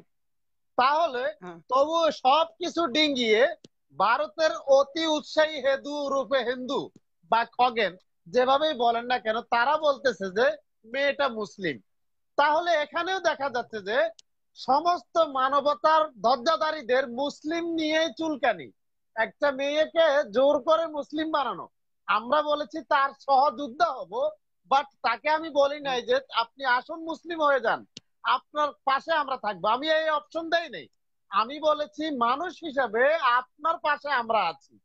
[SPEAKER 2] তাহলে হ্যাঁ। তবু সবকিছু ডিঙ্গিয়ে ভারতের অতি উৎসাহী হেদু রূপে হিন্দু বা খগেন যেভাবেই বলেন না কেন তারা বলতেছে যে মেয়েটা মুসলিম তাহলে এখানেও দেখা যাচ্ছে যে সমস্ত মানবতার ধজ্জাদারীদের মুসলিম নিয়ে চুলকানি একটা মেয়েকে জোর করে মুসলিম বানানো আমরা বলেছি তার সহযোদ্ধা হব বাট তাকে আমি বলি নাই যে আপনি আসুন মুসলিম হয়ে যান আপনার পাশে আমরা থাকবো আমি এই অপশন দেই নাই আমি বলেছি মানুষ হিসাবে আপনার পাশে আমরা আছি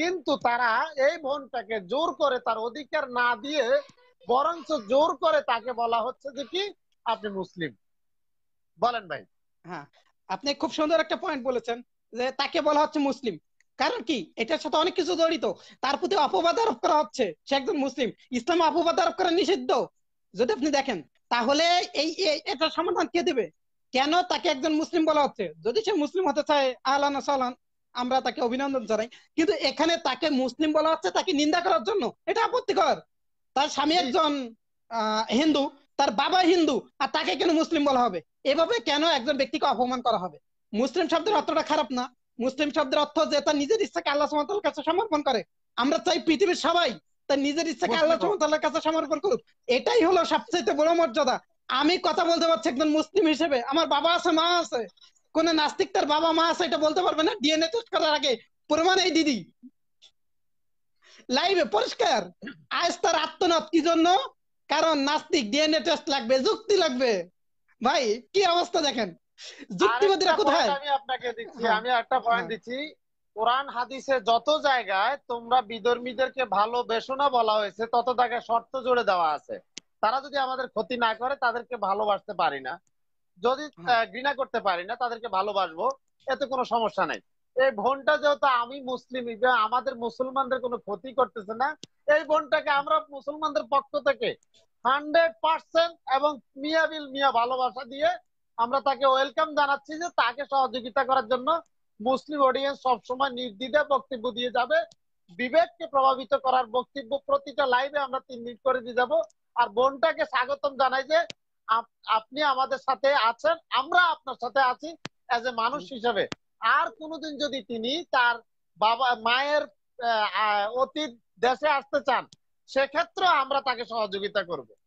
[SPEAKER 2] কিন্তু তারা এই বোনটাকে জোর করে তার অধিকার না দিয়ে বরঞ্চ জোর করে তাকে বলা হচ্ছে যে কি আপনি মুসলিম বলেন ভাই হ্যাঁ আপনি
[SPEAKER 4] খুব সুন্দর একটা পয়েন্ট বলেছেন যে তাকে বলা হচ্ছে মুসলিম কারণ কি এটার সাথে অনেক কিছু জড়িত তার প্রতি অপবাদ আরোপ করা হচ্ছে সে একজন মুসলিম ইসলাম অপবাদ আরোপ করা নিষিদ্ধ যদি আপনি দেখেন তাহলে এই এটার সমাধান কে দেবে কেন তাকে একজন মুসলিম বলা হচ্ছে যদি সে মুসলিম হতে চায় আহলান সালান আমরা তাকে অভিনন্দন জানাই কিন্তু এখানে তাকে মুসলিম বলা হচ্ছে তাকে নিন্দা করার জন্য এটা আপত্তিকর তার স্বামী একজন হিন্দু তার বাবা হিন্দু আর তাকে কেন মুসলিম বলা হবে এভাবে কেন একজন ব্যক্তিকে অপমান করা হবে মুসলিম শব্দের অর্থটা খারাপ না মুসলিম শব্দের অর্থ যে তার নিজের ইচ্ছাকে আল্লাহ সুমতালের কাছে সমর্পণ করে আমরা চাই পৃথিবীর সবাই তার নিজের ইচ্ছাকে আল্লাহ সুমতালের কাছে সমর্পণ করুক এটাই হলো সবচেয়ে বড় মর্যাদা আমি কথা বলতে পারছি একজন মুসলিম হিসেবে আমার বাবা আছে মা আছে কোন নাস্তিক তার বাবা মা আছে এটা বলতে পারবে না ডিএনএ টেস্ট করার আগে প্রমাণ এই দিদি লাইভে পরিষ্কার আজ তার আত্মনাদ কি জন্য কারণ নাস্তিক
[SPEAKER 2] ডিএনএ টেস্ট লাগবে যুক্তি লাগবে ভাই কি অবস্থা দেখেন যুক্তিবাদীরা কোথায় আমি আপনাকে দিচ্ছি হ্যাঁ। আমি একটা পয়েন্ট হ্যাঁ। দিচ্ছি কোরআন হাদিসে যত জায়গায় তোমরা বিধর্মীদেরকে ভালো বলা হয়েছে তত জায়গায় শর্ত জুড়ে দেওয়া আছে তারা যদি আমাদের ক্ষতি না করে তাদেরকে ভালোবাসতে পারি না যদি হ্যাঁ। ঘৃণা করতে পারি না তাদেরকে ভালোবাসবো এতে কোনো সমস্যা নাই এই বোনটা যেহেতু আমি মুসলিম আমাদের মুসলমানদের কোনো ক্ষতি করতেছে না এই বোনটাকে আমরা মুসলমানদের পক্ষ থেকে হান্ড্রেড পার্সেন্ট এবং মিয়া বিল মিয়া ভালোবাসা দিয়ে আমরা তাকে ওয়েলকাম জানাচ্ছি যে তাকে সহযোগিতা করার জন্য মুসলিম অডিয়েন্স সবসময় নির্দ্বিধা বক্তব্য দিয়ে যাবে বিবেককে প্রভাবিত করার বক্তব্য প্রতিটা লাইভে আমরা তিন মিনিট করে দিয়ে যাবো আর বোনটাকে স্বাগতম জানাই যে আপনি আমাদের সাথে আছেন আমরা আপনার সাথে আছি এজ এ মানুষ হিসাবে আর কোনোদিন যদি তিনি তার বাবা মায়ের অতীত দেশে আসতে চান সেক্ষেত্রে আমরা তাকে সহযোগিতা করব